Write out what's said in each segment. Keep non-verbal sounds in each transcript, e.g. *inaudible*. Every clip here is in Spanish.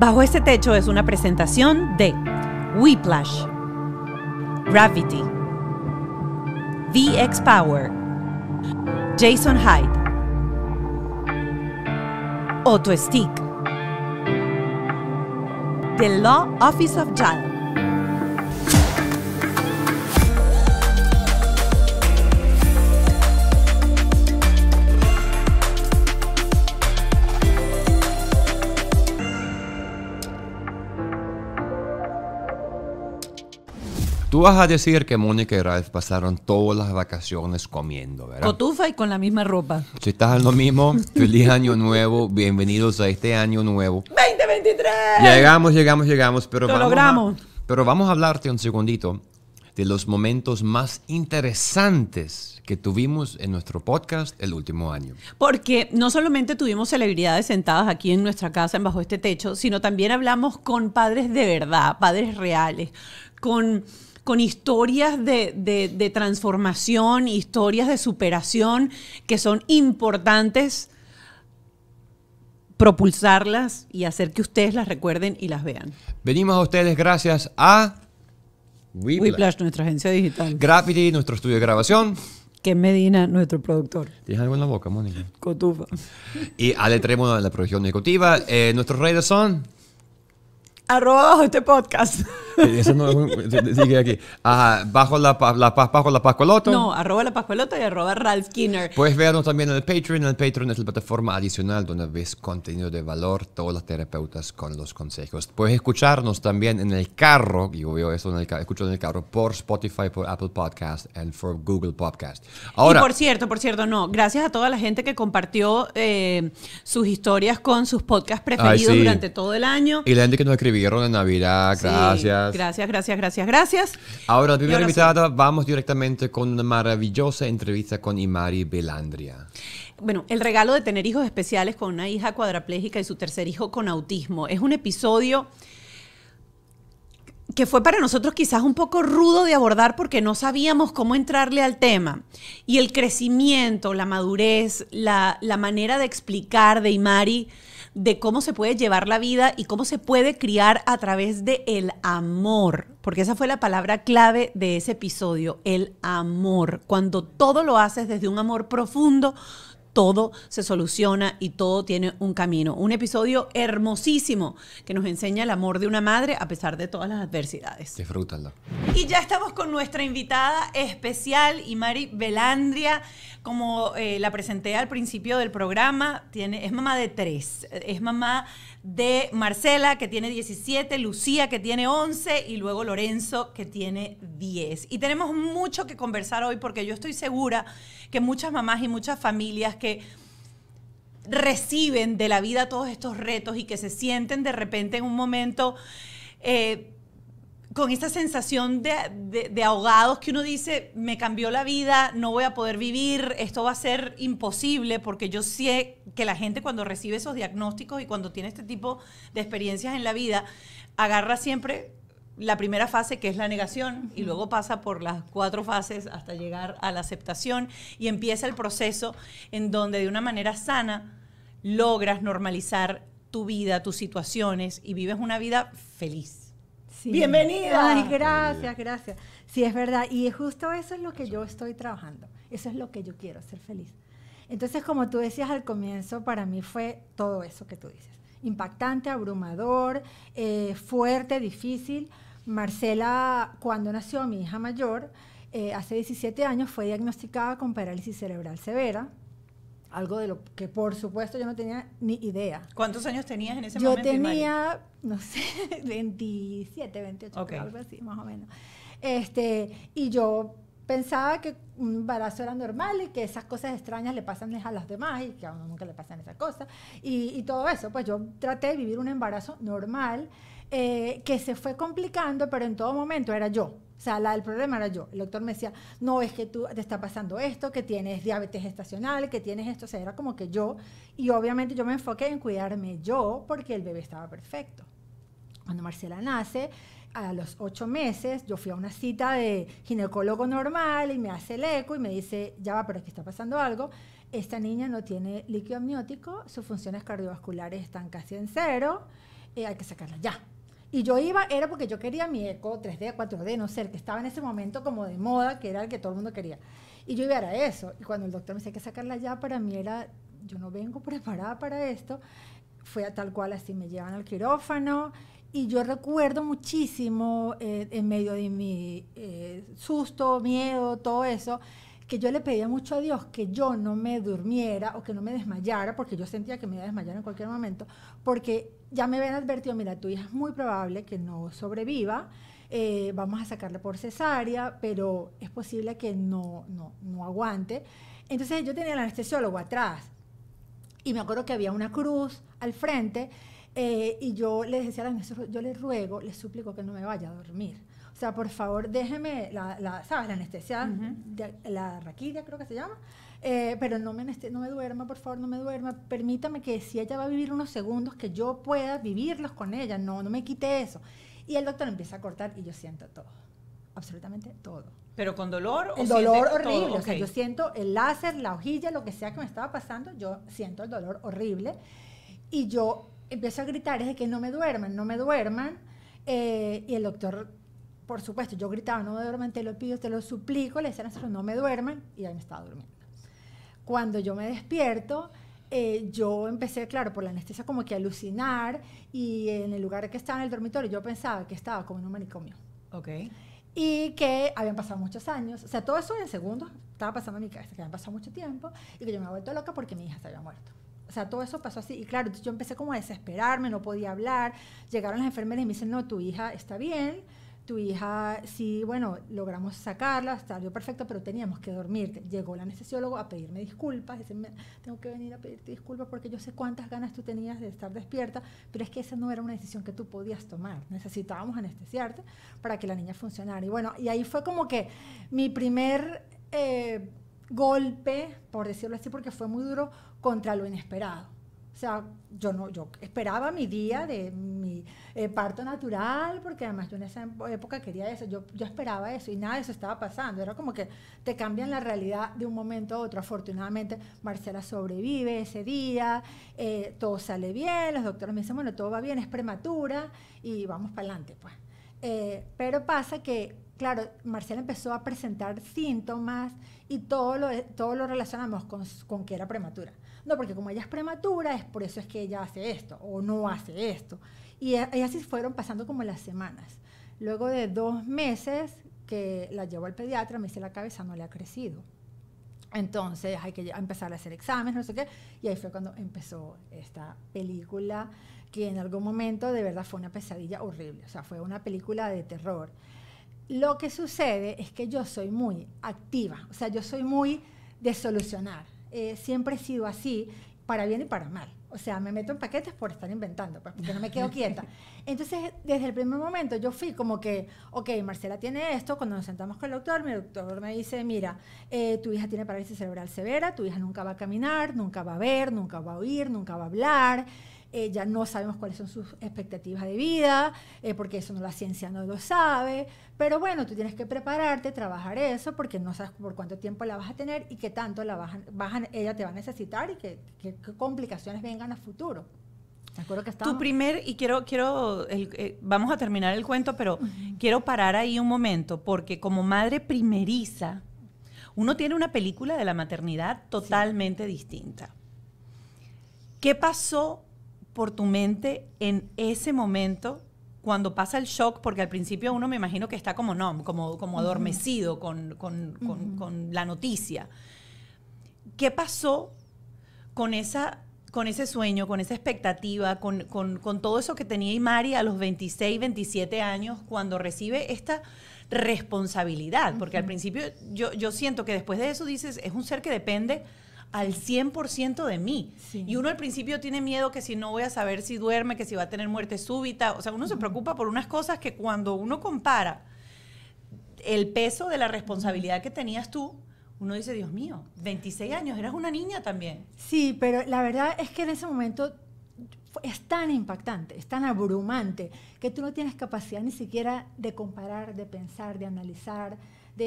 Bajo este techo es una presentación de Whiplash, Gravity, VX Power, Jason Hyde, Otto Stick, The Law Office of Jal. Tú vas a decir que Mónica y Ralph pasaron todas las vacaciones comiendo, ¿verdad? Cotufa y con la misma ropa. Si estás en lo mismo, feliz año nuevo, bienvenidos a este año nuevo. 2023. Llegamos, llegamos, llegamos, pero vamos logramos. pero vamos a hablarte un segundito de los momentos más interesantes que tuvimos en nuestro podcast el último año. Porque no solamente tuvimos celebridades sentadas aquí en nuestra casa, bajo este techo, sino también hablamos con padres de verdad, padres reales, con con historias de, transformación, historias de superación que son importantes propulsarlas y hacer que ustedes las recuerden y las vean. Venimos a ustedes gracias a Weplash, nuestra agencia digital. Graffiti, nuestro estudio de grabación. Que Medina, nuestro productor. ¿Tienes algo en la boca, Mónica? Cotufa. Y Ale Tremo, la producción ejecutiva. Eh, nuestros reyes son arroba bajo este podcast. sigue aquí. bajo la, la, bajo la No, arroba la Pascualoto y arroba Ralph Skinner. Puedes vernos también en el Patreon. El Patreon es la plataforma adicional donde ves contenido de valor, todas las terapeutas con los consejos. Puedes escucharnos también en el carro, yo veo eso en el escucho en el carro, por Spotify, por Apple Podcast and por Google Podcast. Ahora, y por cierto, por cierto, no, gracias a toda la gente que compartió eh, sus historias con sus podcasts preferidos durante todo el año. Y la gente que nos escribió vieron de Navidad. Gracias. gracias, gracias, gracias, gracias. Ahora, primera invitada, vamos directamente con una maravillosa entrevista con Imari Belandria. Bueno, el regalo de tener hijos especiales con una hija cuadraplégica y su tercer hijo con autismo. Es un episodio que fue para nosotros quizás un poco rudo de abordar porque no sabíamos cómo entrarle al tema. Y el crecimiento, la madurez, la, la manera de explicar de Imari de cómo se puede llevar la vida y cómo se puede criar a través de el amor, porque esa fue la palabra clave de ese episodio, el amor. Cuando todo lo haces desde un amor profundo, todo se soluciona y todo tiene un camino. Un episodio hermosísimo que nos enseña el amor de una madre a pesar de todas las adversidades. Disfrútalo. Y ya estamos con nuestra invitada especial, Imari Belandria, como eh, la presenté al principio del programa, es mamá de tres. Es mamá de Marcela, que tiene 17, Lucía, que tiene 11, y luego Lorenzo, que tiene 10. Y tenemos mucho que conversar hoy porque yo estoy segura que muchas mamás y muchas familias que reciben de la vida todos estos retos y que se sienten de repente en un momento... Eh, con esa sensación de, de, ahogados que uno dice, me cambió la vida, no voy a poder vivir, esto va a ser imposible, porque yo sé que la gente cuando recibe esos diagnósticos y cuando tiene este tipo de experiencias en la vida, agarra siempre la primera fase que es la negación y luego pasa por las cuatro fases hasta llegar a la aceptación y empieza el proceso en donde de una manera sana logras normalizar tu vida, tus situaciones y vives una vida feliz. Bienvenida. Ay, gracias, gracias. Sí, es verdad. Y justo eso es lo que yo estoy trabajando. Eso es lo que yo quiero, ser feliz. Entonces, como tú decías al comienzo, para mí fue todo eso que tú dices. Impactante, abrumador, eh, fuerte, difícil. Marcela, cuando nació mi hija mayor, eh, hace 17 años, fue diagnosticada con parálisis cerebral severa algo de lo que por supuesto yo no tenía ni idea. ¿Cuántos años tenías en ese momento? Yo tenía, no sé, 27, *laughs* 28, algo así, más o menos. Este, y yo pensaba que un embarazo era normal y que esas cosas extrañas le pasan a las demás y que a uno nunca le pasan esas cosas. Y, todo eso, pues yo traté de vivir un embarazo normal eh, que se fue complicando, pero en todo momento era yo. O sea, la problema era yo. El doctor me decía, no, es que tú te está pasando esto, que tienes diabetes gestacional, que tienes esto. O sea, era como que yo. Y obviamente yo me enfoqué en cuidarme yo porque el bebé estaba perfecto. Cuando Marcela nace, a los ocho meses, yo fui a una cita de ginecólogo normal y me hace el eco y me dice, ya va, pero es que está pasando algo. Esta niña no tiene líquido amniótico, sus funciones cardiovasculares están casi en cero, eh, hay que sacarla ya. Y yo iba, era porque yo quería mi eco 3D, 4D, no sé, que estaba en ese momento como de moda, que era el que todo el mundo quería. Y yo iba a eso. Y cuando el doctor me decía que sacarla ya, para mí era, yo no vengo *laughs* preparada para esto. Fue a tal cual así, me llevan al quirófano. Y yo recuerdo muchísimo, eh, en medio de mi eh, susto, miedo, todo eso, que yo le pedía mucho a Dios que yo no me durmiera o que no me desmayara, porque yo sentía que me iba a desmayar en cualquier momento, porque ya me habían advertido, mira, tu hija es muy probable que no sobreviva, eh, vamos a sacarla por cesárea, pero es posible que no, no, aguante. Entonces yo tenía al anestesiólogo atrás y me acuerdo que había una cruz al frente eh, y yo le decía la yo le ruego, le suplico que no me vaya a dormir o sea, por favor, déjeme, la, la ¿sabes? La anestesia, la raquidia creo que se llama, eh, pero no me, no me duerma, por favor, no me duerma. Permítame que si ella va a vivir unos segundos, que yo pueda vivirlos con ella, no, no me quite eso. Y el doctor empieza a cortar y yo siento todo, absolutamente todo. ¿Pero con dolor El dolor horrible, yo siento el láser, la hojilla, lo que sea que me estaba pasando, yo siento el dolor horrible. Y yo empiezo a gritar, es de que no me duerman, no me duerman. Eh, y el doctor por supuesto, yo gritaba, no me duerman, te lo pido, te lo suplico, le decían a no me duermen y ahí me estaba durmiendo. Cuando yo me despierto, eh, yo empecé, claro, por la anestesia como que a alucinar, y en el lugar que estaba en el dormitorio, yo pensaba que estaba como en un manicomio. Ok. Y que habían pasado muchos años, o sea, todo eso en segundos estaba pasando en mi cabeza, que habían pasado mucho tiempo, y que yo me había vuelto loca porque mi hija se había muerto. O sea, todo eso pasó así. Y claro, yo empecé como a desesperarme, no podía hablar. Llegaron las enfermeras y me dicen, no, tu hija está bien, tu hija, sí, bueno, logramos sacarla, salió perfecto, pero teníamos que dormirte. Llegó el anestesiólogo a pedirme disculpas, dice, tengo que venir a pedirte disculpas porque yo sé cuántas ganas tú tenías de estar despierta, pero es que esa no era una decisión que tú podías tomar. Necesitábamos anestesiarte para que la niña funcionara. Y bueno, y ahí fue como que mi primer eh, golpe, por decirlo así, porque fue muy duro, contra lo inesperado sea, yo no, yo esperaba mi día de mi eh, parto natural, porque además yo en esa época quería eso, yo, yo esperaba eso y nada de eso estaba pasando. Era como que te cambian la realidad de un momento a otro. Afortunadamente, Marcela sobrevive ese día, eh, todo sale bien, los doctores me dicen, bueno, todo va bien, es prematura y vamos para adelante, pues. Eh, pero pasa que, claro, Marcela empezó a presentar síntomas y todo lo, todo lo relacionamos con, con que era prematura no, porque como ella es prematura, es por eso es que ella hace esto o no hace esto. Y así fueron pasando como las semanas. Luego de dos meses que la llevo al pediatra, me dice la cabeza no le ha crecido. Entonces hay que empezar a hacer exámenes, no sé qué. Y ahí fue cuando empezó esta película, que en algún momento de verdad fue una pesadilla horrible. O sea, fue una película de terror. Lo que sucede es que yo soy muy activa, o sea, yo soy muy de solucionar. Eh, siempre he sido así, para bien y para mal. O sea, me meto en paquetes por estar inventando, pues, porque no me quedo quieta. *laughs* Entonces, desde el primer momento yo fui como que, ok, Marcela tiene esto, cuando nos sentamos con el doctor, mi doctor me dice, mira, eh, tu hija tiene parálisis cerebral severa, tu hija nunca va a caminar, nunca va a ver, nunca va a oír, nunca va a hablar ella eh, no sabemos cuáles son sus expectativas de vida, eh, porque eso no, la ciencia no lo sabe, pero bueno, tú tienes que prepararte, trabajar eso, porque no sabes por cuánto tiempo la vas a tener y qué tanto la vas, ella te va a necesitar y qué, complicaciones vengan a futuro. ¿Te acuerdo que estábamos? Tu primer, y quiero, quiero eh, vamos a terminar el cuento, pero quiero parar ahí un momento, porque como madre primeriza, uno tiene una película de la maternidad totalmente distinta. ¿Qué pasó por tu mente en ese momento cuando pasa el shock, porque al principio uno me imagino que está como no, como, como adormecido con, con, con, la noticia. ¿Qué pasó con, esa, con ese sueño, con esa expectativa, con, todo eso que tenía y Imari a los 26, 27 años cuando recibe esta responsabilidad? Porque al principio yo, yo siento que después de eso dices, es un ser que depende al 100% de mí. Y uno al principio tiene miedo que si no voy a saber si duerme, que si va a tener muerte súbita. O sea, uno se preocupa por unas cosas que cuando uno compara el peso de la responsabilidad que tenías tú, uno dice, Dios mío, 26 años, eras una niña también. Sí, pero la verdad es que en ese momento es tan impactante, es tan abrumante, que tú no tienes capacidad ni siquiera de comparar, de pensar, de analizar,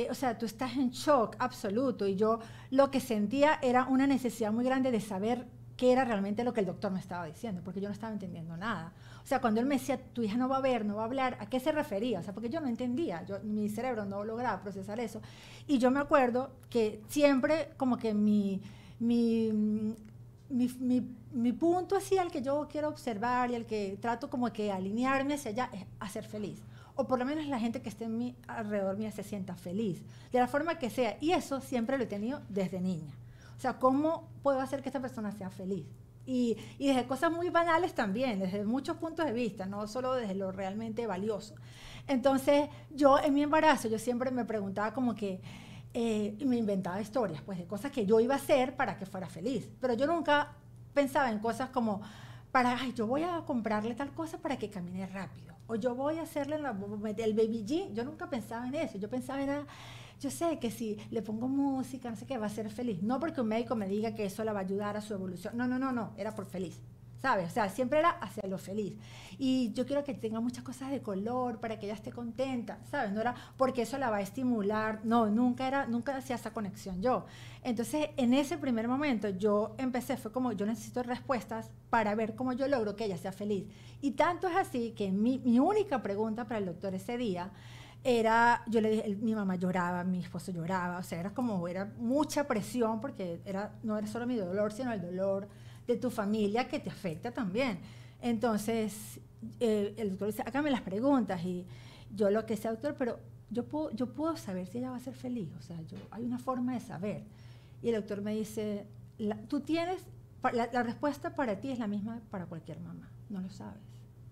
o sea, tú estás en shock absoluto y yo lo que sentía era una necesidad muy grande de saber qué era realmente lo que el doctor me estaba diciendo, porque yo no estaba entendiendo nada. O sea, cuando él me decía, tu hija no va a ver, no va a hablar, ¿a qué se refería? O sea, porque yo no entendía, yo, mi cerebro no lograba procesar eso. Y yo me acuerdo que siempre como que mi, mi, mi, mi, mi punto así al que yo quiero observar y al que trato como que alinearme hacia allá es hacer feliz o por lo menos la gente que esté en mi, alrededor mía se sienta feliz, de la forma que sea. Y eso siempre lo he tenido desde niña. O sea, ¿cómo puedo hacer que esta persona sea feliz? Y, desde cosas muy banales también, desde muchos puntos de vista, no solo desde lo realmente valioso. Entonces, yo en mi embarazo, yo siempre me preguntaba como que, eh, me inventaba historias, pues de cosas que yo iba a hacer para que fuera feliz, pero yo nunca pensaba en cosas como, para, ay, yo voy a comprarle tal cosa para que camine rápido o yo voy a hacerle la, el baby G. Yo nunca pensaba en eso. Yo pensaba era, yo sé que si le pongo música, no sé qué, va a ser feliz. No porque un médico me diga que eso la va a ayudar a su evolución. No, no, no, no. Era por feliz. ¿sabes? O sea, siempre era hacia lo feliz. Y yo quiero que tenga muchas cosas de color para que ella esté contenta, ¿sabes? No era porque eso la va a estimular, no, nunca era, nunca hacía esa conexión yo. Entonces, en ese primer momento yo empecé, fue como, yo necesito respuestas para ver cómo yo logro que ella sea feliz. Y tanto es así que mi, mi única pregunta para el doctor ese día era, yo le dije, mi mamá lloraba, mi esposo lloraba, o sea, era como, era mucha presión porque era, no era solo mi dolor, sino el dolor de tu familia que te afecta también. Entonces, eh, el doctor dice, hágame las preguntas y yo lo que sé doctor, pero yo puedo, yo puedo saber si ella va a ser feliz. O sea, yo, hay una forma de saber. Y el doctor me dice, tú tienes, la, la respuesta para ti es la misma para cualquier mamá. No lo sabes.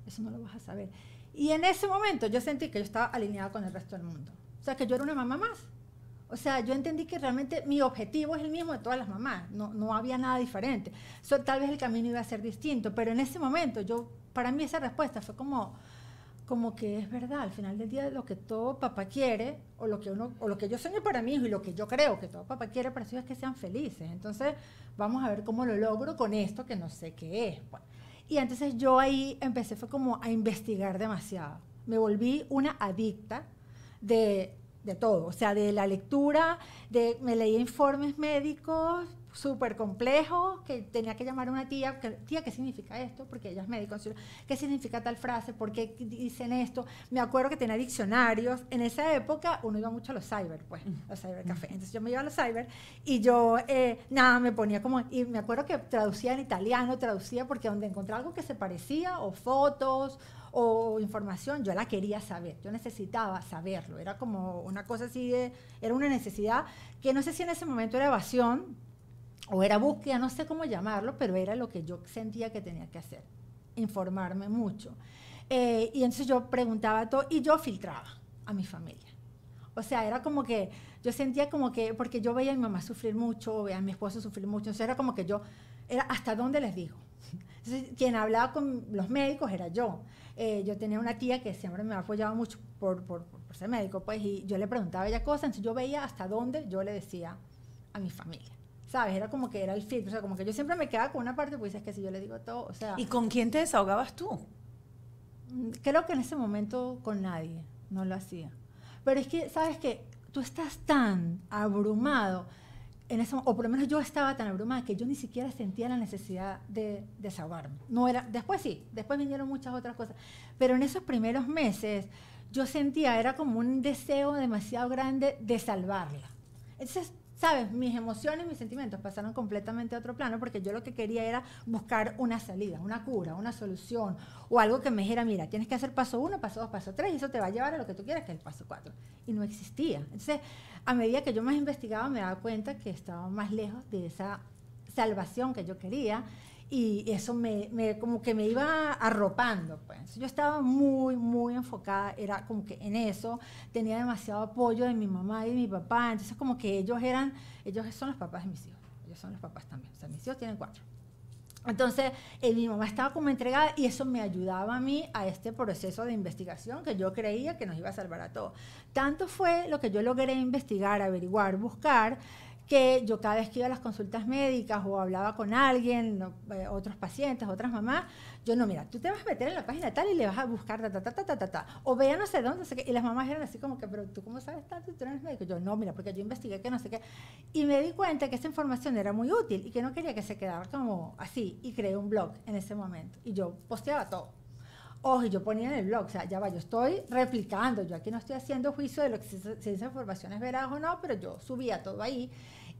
Eso no lo vas a saber. Y en ese momento yo sentí que yo estaba alineada con el resto del mundo. O sea, que yo era una mamá más o sea, yo entendí que realmente mi objetivo es el mismo de todas las mamás, no, no había nada diferente. tal vez el camino iba a ser distinto, pero en ese momento yo, para mí esa respuesta fue como, como que es verdad, al final del día lo que todo papá quiere, o lo que, uno, o lo que yo sueño para mi hijo y lo que yo creo que todo papá quiere para sus es que sean felices. Entonces, vamos a ver cómo lo logro con esto que no sé qué es. Pues. y entonces yo ahí empecé, fue como a investigar demasiado. Me volví una adicta de de todo, o sea, de la lectura, de me leía informes médicos súper complejos, que tenía que llamar a una tía, tía, ¿qué significa esto? Porque ella es médico, ¿qué significa tal frase? ¿Por qué dicen esto? Me acuerdo que tenía diccionarios, en esa época uno iba mucho a los cyber, pues, a los cybercafés, entonces yo me iba a los cyber y yo, eh, nada, me ponía como, y me acuerdo que traducía en italiano, traducía porque donde encontré algo que se parecía, o fotos, o información, yo la quería saber, yo necesitaba saberlo, era como una cosa así de, era una necesidad que no sé si en ese momento era evasión o era búsqueda, no sé cómo llamarlo, pero era lo que yo sentía que tenía que hacer, informarme mucho. Eh, y entonces yo preguntaba todo y yo filtraba a mi familia. O sea, era como que yo sentía como que, porque yo veía a mi mamá sufrir mucho, veía a mi esposo sufrir mucho, entonces era como que yo, era hasta dónde les digo. Entonces, quien hablaba con los médicos era yo. Eh, yo tenía una tía que siempre me ha apoyado mucho por, por, ser médico, pues, y yo le preguntaba ella cosas, entonces yo veía hasta dónde yo le decía a mi familia. ¿Sabes? Era como que era el filtro, o sea, como que yo siempre me quedaba con una parte, pues es que si yo le digo todo, o sea... ¿Y con quién te desahogabas tú? Mm, creo que en ese momento con nadie, no lo hacía. Pero es que, ¿sabes qué? Tú estás tan abrumado en o por lo menos yo estaba tan abrumada que yo ni siquiera sentía la necesidad de salvarme. No era, después sí, después vinieron muchas otras cosas, pero en esos primeros meses yo sentía, era como un deseo demasiado grande de salvarla. Entonces ¿sabes? Mis emociones, mis sentimientos pasaron completamente a otro plano porque yo lo que quería era buscar una salida, una cura, una solución o algo que me dijera, mira, tienes que hacer paso uno, paso dos, paso tres y eso te va a llevar a lo que tú quieras, que es el paso cuatro. Y no existía. Entonces, a medida que yo más investigaba, me daba cuenta que estaba más lejos de esa salvación que yo quería, y eso me, como que me iba arropando. Pues. Yo estaba muy, muy enfocada, era como que en eso, tenía demasiado apoyo de mi mamá y de mi papá, entonces como que ellos eran, ellos son los papás de mis hijos, ellos son los papás también, o sea, mis hijos tienen cuatro. Entonces, eh, mi mamá estaba como entregada y eso me ayudaba a mí a este proceso de investigación que yo creía que nos iba a salvar a todos. Tanto fue lo que yo logré investigar, averiguar, buscar, que yo cada vez que iba a las consultas médicas o hablaba con alguien, eh, otros pacientes, otras mamás, yo no, mira, tú te vas a meter en la página tal y le vas a buscar ta, ta, ta, ta, ta, o vea no sé dónde, no sé qué. Y las mamás eran así como que, pero tú cómo sabes tanto, tú no eres médico. Yo, no, mira, porque yo investigué que no sé qué. Y me di cuenta que esa información era muy útil y que no quería que se quedara como así. Y creé un blog en ese momento. Y yo posteaba todo. Ojo, yo ponía en el blog, o sea, ya va, yo estoy replicando, yo aquí no estoy haciendo juicio de lo que si esa información es veraz o no, pero yo subía todo ahí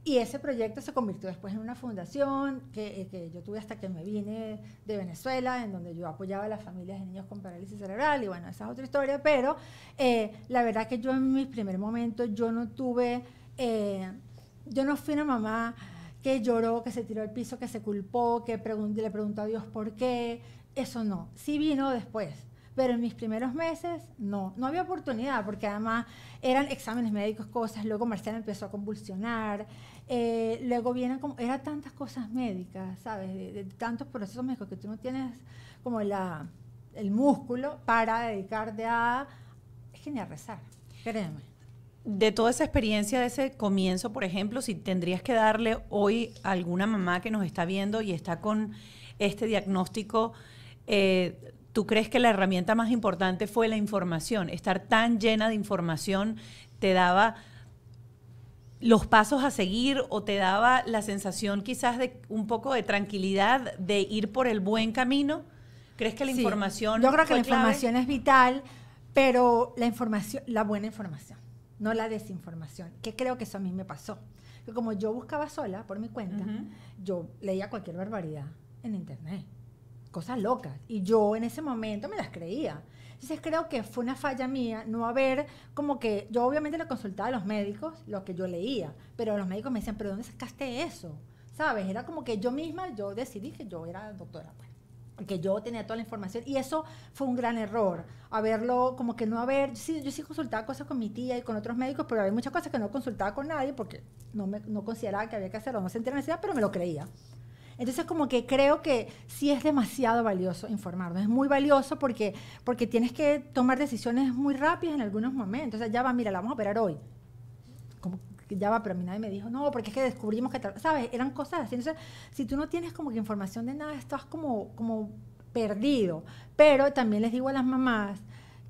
y ese proyecto se convirtió después en una fundación que, eh, que, yo tuve hasta que me vine de Venezuela, en donde yo apoyaba a las familias de niños con parálisis cerebral, y bueno, esa es otra historia, pero eh, la verdad que yo en mis primer momentos yo no tuve, eh, yo no fui una mamá que lloró, que se tiró al piso, que se culpó, que le preguntó a Dios por qué, eso no, sí vino después, pero en mis primeros meses, no, no había oportunidad, porque además eran exámenes médicos, cosas, luego Marcela empezó a convulsionar, eh, luego vienen como, eran tantas cosas médicas, ¿sabes? De, tantos procesos médicos que tú no tienes como el músculo para dedicarte a, es que rezar, créeme de toda esa experiencia, de ese comienzo, por ejemplo, si tendrías que darle hoy a alguna mamá que nos está viendo y está con este diagnóstico, eh, ¿Tú crees que la herramienta más importante fue la información? Estar tan llena de información te daba los pasos a seguir o te daba la sensación quizás de un poco de tranquilidad de ir por el buen camino? ¿Crees que la información... Yo creo que la información es vital, pero la información, la buena información, no la desinformación, que creo que eso a mí me pasó. Que como yo buscaba sola por mi cuenta, yo leía cualquier barbaridad en internet cosas locas. Y yo en ese momento me las creía. Entonces creo que fue una falla mía no haber, como que yo obviamente le consultaba a los médicos lo que yo leía, pero los médicos me decían, pero ¿dónde sacaste eso? ¿Sabes? Era como que yo misma, yo decidí que yo era doctora. porque que yo tenía toda la información y eso fue un gran error, haberlo como que no haber, yo sí, yo sí consultaba cosas con mi tía y con otros médicos, pero había muchas cosas que no consultaba con nadie porque no, me, no consideraba que había que hacerlo, no sentía necesidad, pero me lo creía. Entonces como que creo que sí es demasiado valioso informarnos, es muy valioso porque, porque tienes que tomar decisiones muy rápidas en algunos momentos. O sea, ya va, mira, la vamos a operar hoy. Como, ya va, pero mí nadie me dijo, no, porque es que descubrimos que, ¿sabes? Eran cosas así. Entonces, si tú no tienes como que información de nada, estás como, como perdido. Pero también les digo a las mamás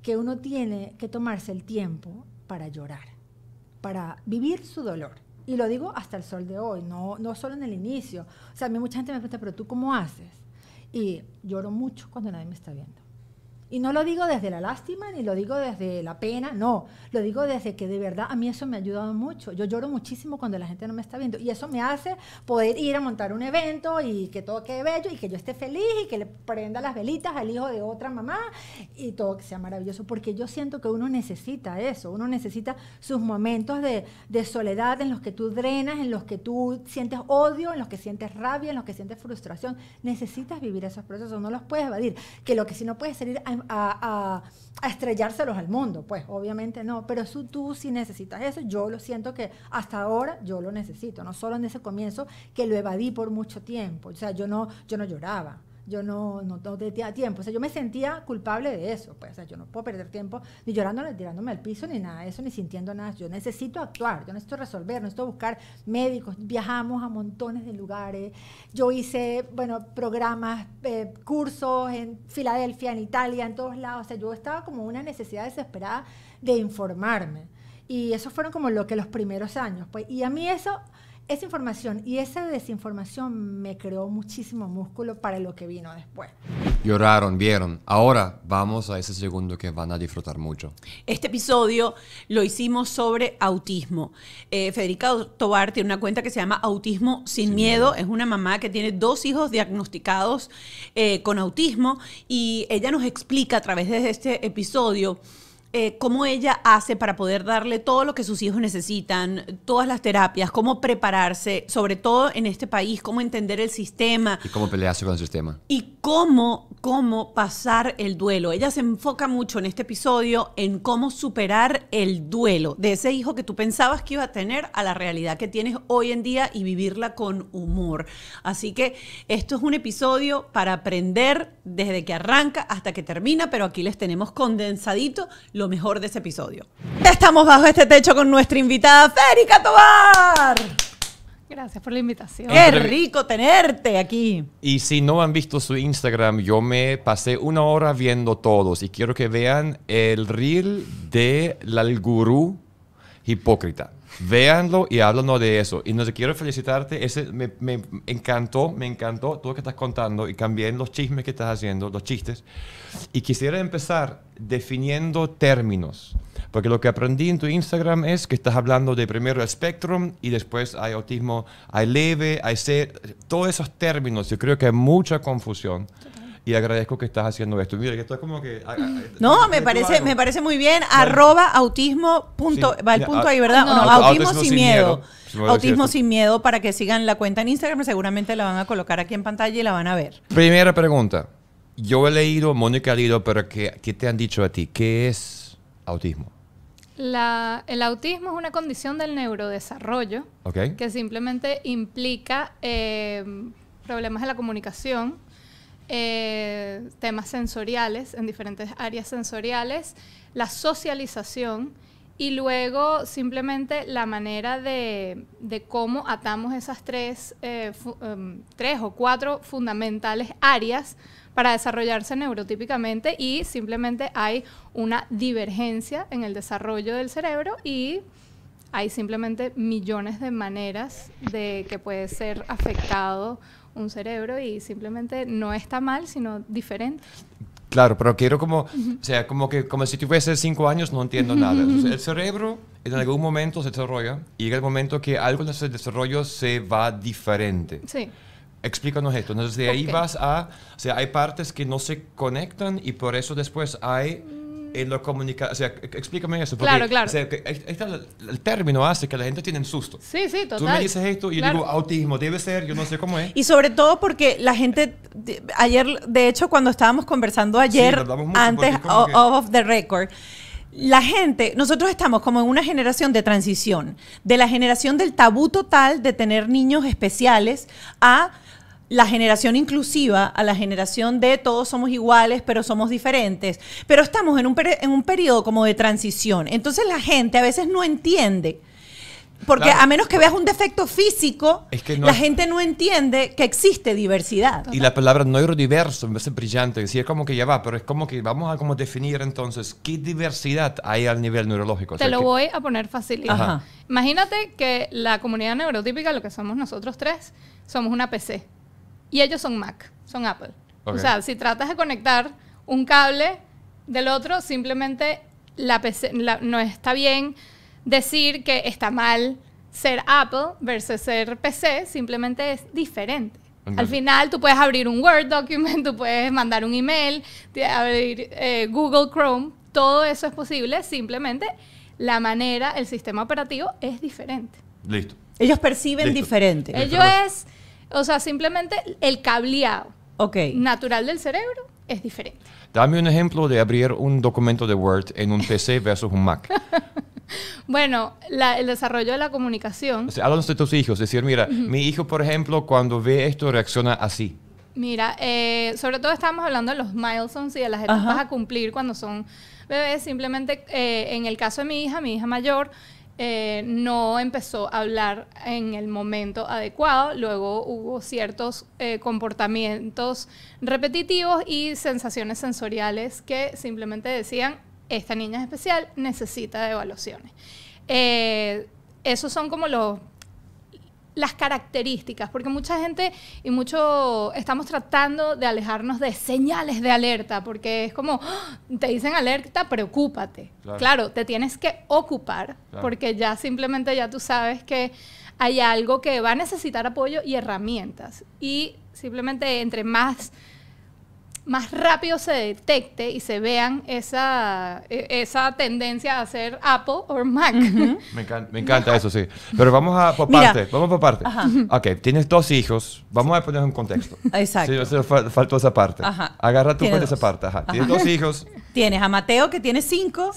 que uno tiene que tomarse el tiempo para llorar, para vivir su dolor. Y lo digo hasta el sol de hoy, no, no solo en el inicio. O sea, a mí mucha gente me pregunta, pero ¿tú cómo haces? Y lloro mucho cuando nadie me está viendo. Y no lo digo desde la lástima ni lo digo desde la pena, no. Lo digo desde que de verdad a mí eso me ha ayudado mucho. Yo lloro muchísimo cuando la gente no me está viendo y eso me hace poder ir a montar un evento y que todo quede bello y que yo esté feliz y que le prenda las velitas al hijo de otra mamá y todo que sea maravilloso. Porque yo siento que uno necesita eso. Uno necesita sus momentos de, soledad en los que tú drenas, en los que tú sientes odio, en los que sientes rabia, en los que sientes frustración. Necesitas vivir esos procesos, no los puedes evadir. Que lo que si no puedes salir a a, a, estrellárselos al mundo, pues obviamente no, pero tú si necesitas eso, yo lo siento que hasta ahora yo lo necesito, no solo en ese comienzo que lo evadí por mucho tiempo, o sea, yo no, yo no lloraba yo no, no, tenía tiempo. O sea, yo me sentía culpable de eso. Pues, o sea, yo no puedo perder tiempo ni llorando, ni tirándome al piso, ni nada de eso, ni sintiendo nada. Yo necesito actuar, yo necesito resolver, necesito buscar médicos. Viajamos a montones de lugares. Yo hice, bueno, programas, eh, cursos en Filadelfia, en Italia, en todos lados. O sea, yo estaba como una necesidad desesperada de informarme. Y esos fueron como lo que los primeros años. Pues, y a mí eso esa información y esa desinformación me creó muchísimo músculo para lo que vino después. Lloraron, vieron. Ahora vamos a ese segundo que van a disfrutar mucho. Este episodio lo hicimos sobre autismo. Eh, Federica Tobar tiene una cuenta que se llama Autismo Sin, miedo. Es una mamá que tiene dos hijos diagnosticados eh, con autismo y ella nos explica a través de este episodio eh, cómo ella hace para poder darle todo lo que sus hijos necesitan, todas las terapias, cómo prepararse, sobre todo en este país, cómo entender el sistema. Y cómo pelearse con el sistema. Y cómo, cómo pasar el duelo. Ella se enfoca mucho en este episodio en cómo superar el duelo de ese hijo que tú pensabas que iba a tener a la realidad que tienes hoy en día y vivirla con humor. Así que esto es un episodio para aprender desde que arranca hasta que termina, pero aquí les tenemos condensadito lo lo mejor de ese episodio. Estamos bajo este techo con nuestra invitada Férica Tobar. Gracias por la invitación. Qué rico tenerte aquí. Y si no han visto su Instagram, yo me pasé una hora viendo todos y quiero que vean el reel de la gurú hipócrita véanlo y háblanos de eso. Y no sé, quiero felicitarte, ese me, me, encantó, me encantó todo lo que estás contando y también los chismes que estás haciendo, los chistes. Y quisiera empezar definiendo términos, porque lo que aprendí en tu Instagram es que estás hablando de primero el Spectrum y después hay autismo, hay leve, hay ser, todos esos términos. Yo creo que hay mucha confusión y agradezco que estás haciendo esto. Mira, esto es como que... Ah, ah, ah, no, me parece, me parece muy bien. Arroba autismo punto, va el punto ahí, ¿verdad? autismo, sin miedo. Autismo sin miedo para que sigan la cuenta en Instagram. Seguramente la van a colocar aquí en pantalla y la van a ver. Primera pregunta. Yo he leído, Mónica ha leído, pero ¿qué, te han dicho a ti? ¿Qué es autismo? el autismo es una condición del neurodesarrollo que simplemente implica eh, problemas de la comunicación, eh, temas sensoriales, en diferentes áreas sensoriales, la socialización y luego simplemente la manera de, cómo atamos esas tres, eh, em, tres o cuatro fundamentales áreas para desarrollarse neurotípicamente y simplemente hay una divergencia en el desarrollo del cerebro y hay simplemente millones de maneras de que puede ser afectado un cerebro y simplemente no está mal, sino diferente. Claro, pero quiero como, o sea, como que como si tuviese cinco años no entiendo nada. el cerebro en algún momento se desarrolla y llega el momento que algo en ese desarrollo se va diferente. Sí. Explícanos esto. Entonces, de ahí vas a, o sea, hay partes que no se conectan y por eso después hay mm, en los comunicados, O sea, explícame eso. Porque, claro, el, término hace que la gente tiene susto. Sí, sí, total. Tú me dices esto y yo digo autismo, debe ser, yo no sé cómo es. Y sobre todo porque la gente, ayer, de hecho, cuando estábamos conversando ayer, antes, o, the record, la gente, nosotros estamos como en una generación de transición, de la generación del tabú total de tener niños especiales a la generación inclusiva a la generación de todos somos iguales, pero somos diferentes. Pero estamos en un, en un periodo como de transición. Entonces la gente a veces no entiende. Porque a menos que veas un defecto físico, la gente no entiende que existe diversidad. Y la palabra neurodiverso me parece brillante. Es como que ya va, pero es como que vamos a como definir entonces qué diversidad hay al nivel neurológico. Te lo voy a poner fácil. Imagínate que la comunidad neurotípica, lo que somos nosotros tres, somos una PC y ellos son Mac, son Apple. O sea, si tratas de conectar un cable del otro, simplemente la no está bien decir que está mal ser Apple versus ser PC, simplemente es diferente. Al final tú puedes abrir un Word document, *laughs* tú puedes mandar un email, abrir eh, Google Chrome, todo eso es posible, simplemente la manera, el sistema operativo es diferente. Listo. Ellos perciben diferente. Ellos es o sea, simplemente el cableado natural del cerebro es diferente. Dame un ejemplo de abrir un documento de Word en un PC versus un Mac. *laughs* Bueno, el desarrollo de la comunicación. O de tus hijos. decir, mira, mi hijo, por ejemplo, cuando ve esto reacciona así. Mira, eh, sobre todo estamos hablando de los milestones y de las etapas a cumplir cuando son bebés. Simplemente eh, en el caso de mi hija, mi hija mayor, eh, no empezó a hablar en el momento adecuado, luego hubo ciertos eh, comportamientos repetitivos y sensaciones sensoriales que simplemente decían, esta niña es especial, necesita evaluaciones. Eh, esos son como los las características, porque mucha gente y mucho estamos tratando de alejarnos de señales de alerta, porque es como, ah, te dicen alerta, preocúpate. Claro, te tienes que ocupar, porque ya simplemente ya tú sabes que hay algo que va a necesitar apoyo y herramientas. Y simplemente entre más más rápido se detecte y se vean esa, e, esa tendencia a ser Apple o Mac. me, encanta, eso, sí. Pero vamos a por parte, vamos por parte. Ok, tienes dos hijos, vamos a poner un contexto. Exacto. Sí, faltó esa parte. Agarra tú esa parte. Tienes dos hijos. *laughs* Tienes a Mateo que tiene cinco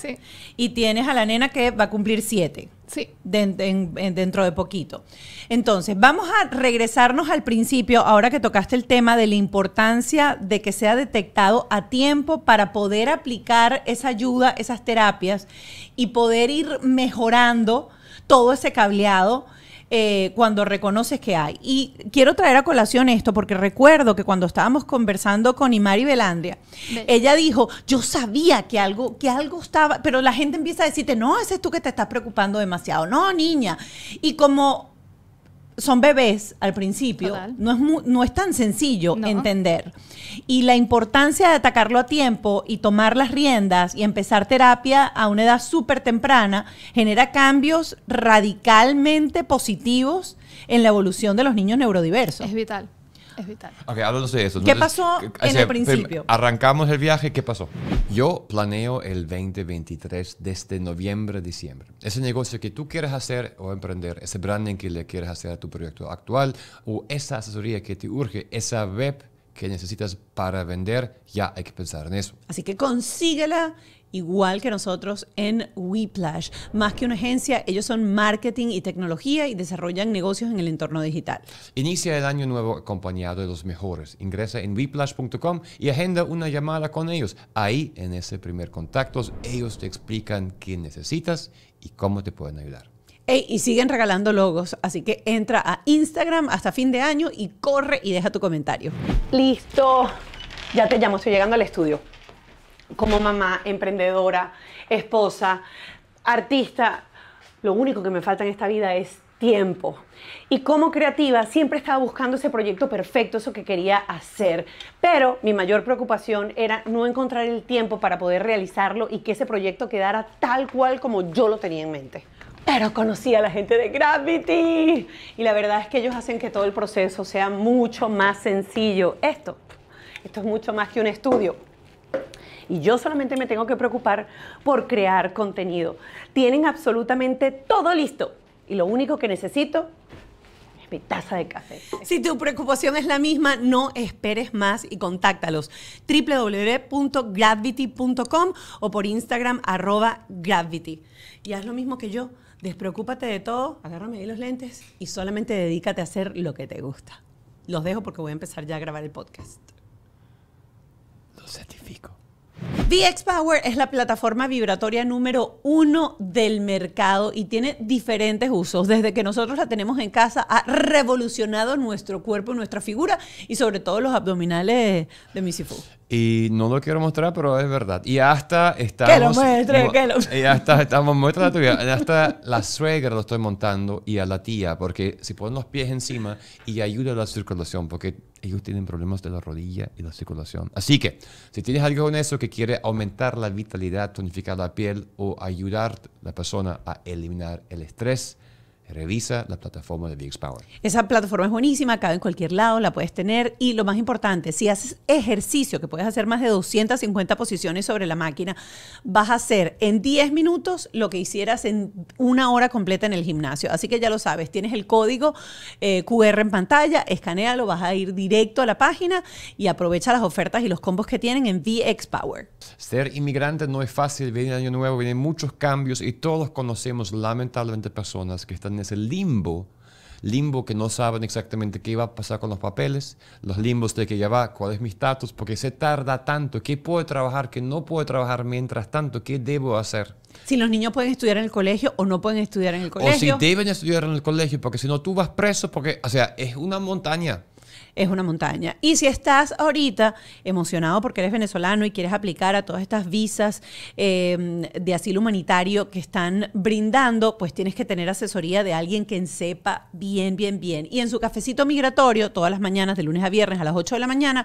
y tienes a la nena que va a cumplir siete. Sí. dentro de poquito. Entonces, vamos a regresarnos al principio, ahora que tocaste el tema de la importancia de que sea detectado a tiempo para poder aplicar esa ayuda, esas terapias y poder ir mejorando todo ese cableado eh, cuando reconoces que hay. Y quiero traer a colación esto porque recuerdo que cuando estábamos conversando con Imari Belandria, ella dijo, yo sabía que algo, que algo estaba, pero la gente empieza a decirte, no, ese es tú que te estás preocupando demasiado, no, niña. Y como son bebés al principio, no es, no es tan sencillo entender. Y la importancia de atacarlo a tiempo y tomar las riendas y empezar terapia a una edad súper temprana genera cambios radicalmente positivos en la evolución de los niños neurodiversos. Es vital. Es vital. Ok, háblanos de eso. ¿Qué pasó en el principio? Arrancamos el viaje, ¿qué pasó? Yo planeo el 2023 desde este noviembre, diciembre. Ese negocio que tú quieres hacer o emprender, ese branding que le quieres hacer a tu proyecto actual o esa asesoría que te urge, esa web que necesitas para vender, ya hay que pensar en eso. Así que consíguela igual que nosotros en Weplash. Más que una agencia, ellos son marketing y tecnología y desarrollan negocios en el entorno digital. Inicia el año nuevo acompañado de los mejores. Ingresa en weplash.com y agenda una llamada con ellos. Ahí, en ese primer contacto, ellos te explican qué necesitas y cómo te pueden ayudar. y siguen regalando logos, así que entra a Instagram hasta fin de año y corre y deja tu comentario. Listo, ya te llamo, estoy llegando al estudio como mamá, emprendedora, esposa, artista, lo único que me falta en esta vida es tiempo. Y como creativa siempre estaba buscando ese proyecto perfecto, eso que quería hacer. Pero mi mayor preocupación era no encontrar el tiempo para poder realizarlo y que ese proyecto quedara tal cual como yo lo tenía en mente. Pero conocí a la gente de Gravity y la verdad es que ellos hacen que todo el proceso sea mucho más sencillo. Esto, esto es mucho más que un estudio y yo solamente me tengo que preocupar por crear contenido. Tienen absolutamente todo listo y lo único que necesito es mi taza de café. Si tu preocupación es la misma, no esperes más y contáctalos www.gravity.com o por Instagram arroba gravity. Y haz lo mismo que yo. Despreocúpate de todo, agárrame ahí los lentes y solamente dedícate a hacer lo que te gusta. Los dejo porque voy a empezar ya a grabar el podcast. Lo certifico. VX Power es la plataforma vibratoria número uno del mercado y tiene diferentes usos. Desde que nosotros la tenemos en casa ha revolucionado nuestro cuerpo, nuestra figura y sobre todo los abdominales de Missy y no lo quiero mostrar, pero es verdad. Y hasta estamos... Que hasta estamos... Muestra la Hasta la suegra lo estoy montando y a la tía, porque si ponen los pies encima y ayuda a la circulación, porque ellos tienen problemas de la rodilla y la circulación. Así que, si tienes algo con eso que quiere aumentar la vitalidad, tonificar la piel o ayudar a la persona a eliminar el estrés, Revisa la plataforma de VX Power. Esa plataforma es buenísima, cabe en cualquier lado, la puedes tener. Y lo más importante, si haces ejercicio, que puedes hacer más de 250 posiciones sobre la máquina, vas a hacer en 10 minutos lo que hicieras en una hora completa en el gimnasio. Así que ya lo sabes, tienes el código eh, QR en pantalla, escanealo, vas a ir directo a la página y aprovecha las ofertas y los combos que tienen en VX Power. Ser inmigrante no es fácil, viene año nuevo, vienen muchos cambios y todos conocemos lamentablemente personas que están es ese limbo, limbo que no saben exactamente qué va a pasar con los papeles, los limbos de que ya va, cuál es mi estatus, porque se tarda tanto, qué puedo trabajar, qué no puedo trabajar mientras tanto, qué debo hacer. Si los niños pueden estudiar en el colegio o no pueden estudiar en el colegio. O si deben estudiar en el colegio, porque si no tú vas preso, porque, o sea, es una montaña es una montaña. Y si estás ahorita emocionado porque eres venezolano y quieres aplicar a todas estas visas em, de asilo humanitario que están brindando, pues tienes que tener asesoría de alguien que sepa bien, bien, bien. Y en su cafecito migratorio, todas las mañanas, de lunes a viernes a las 8 de la mañana,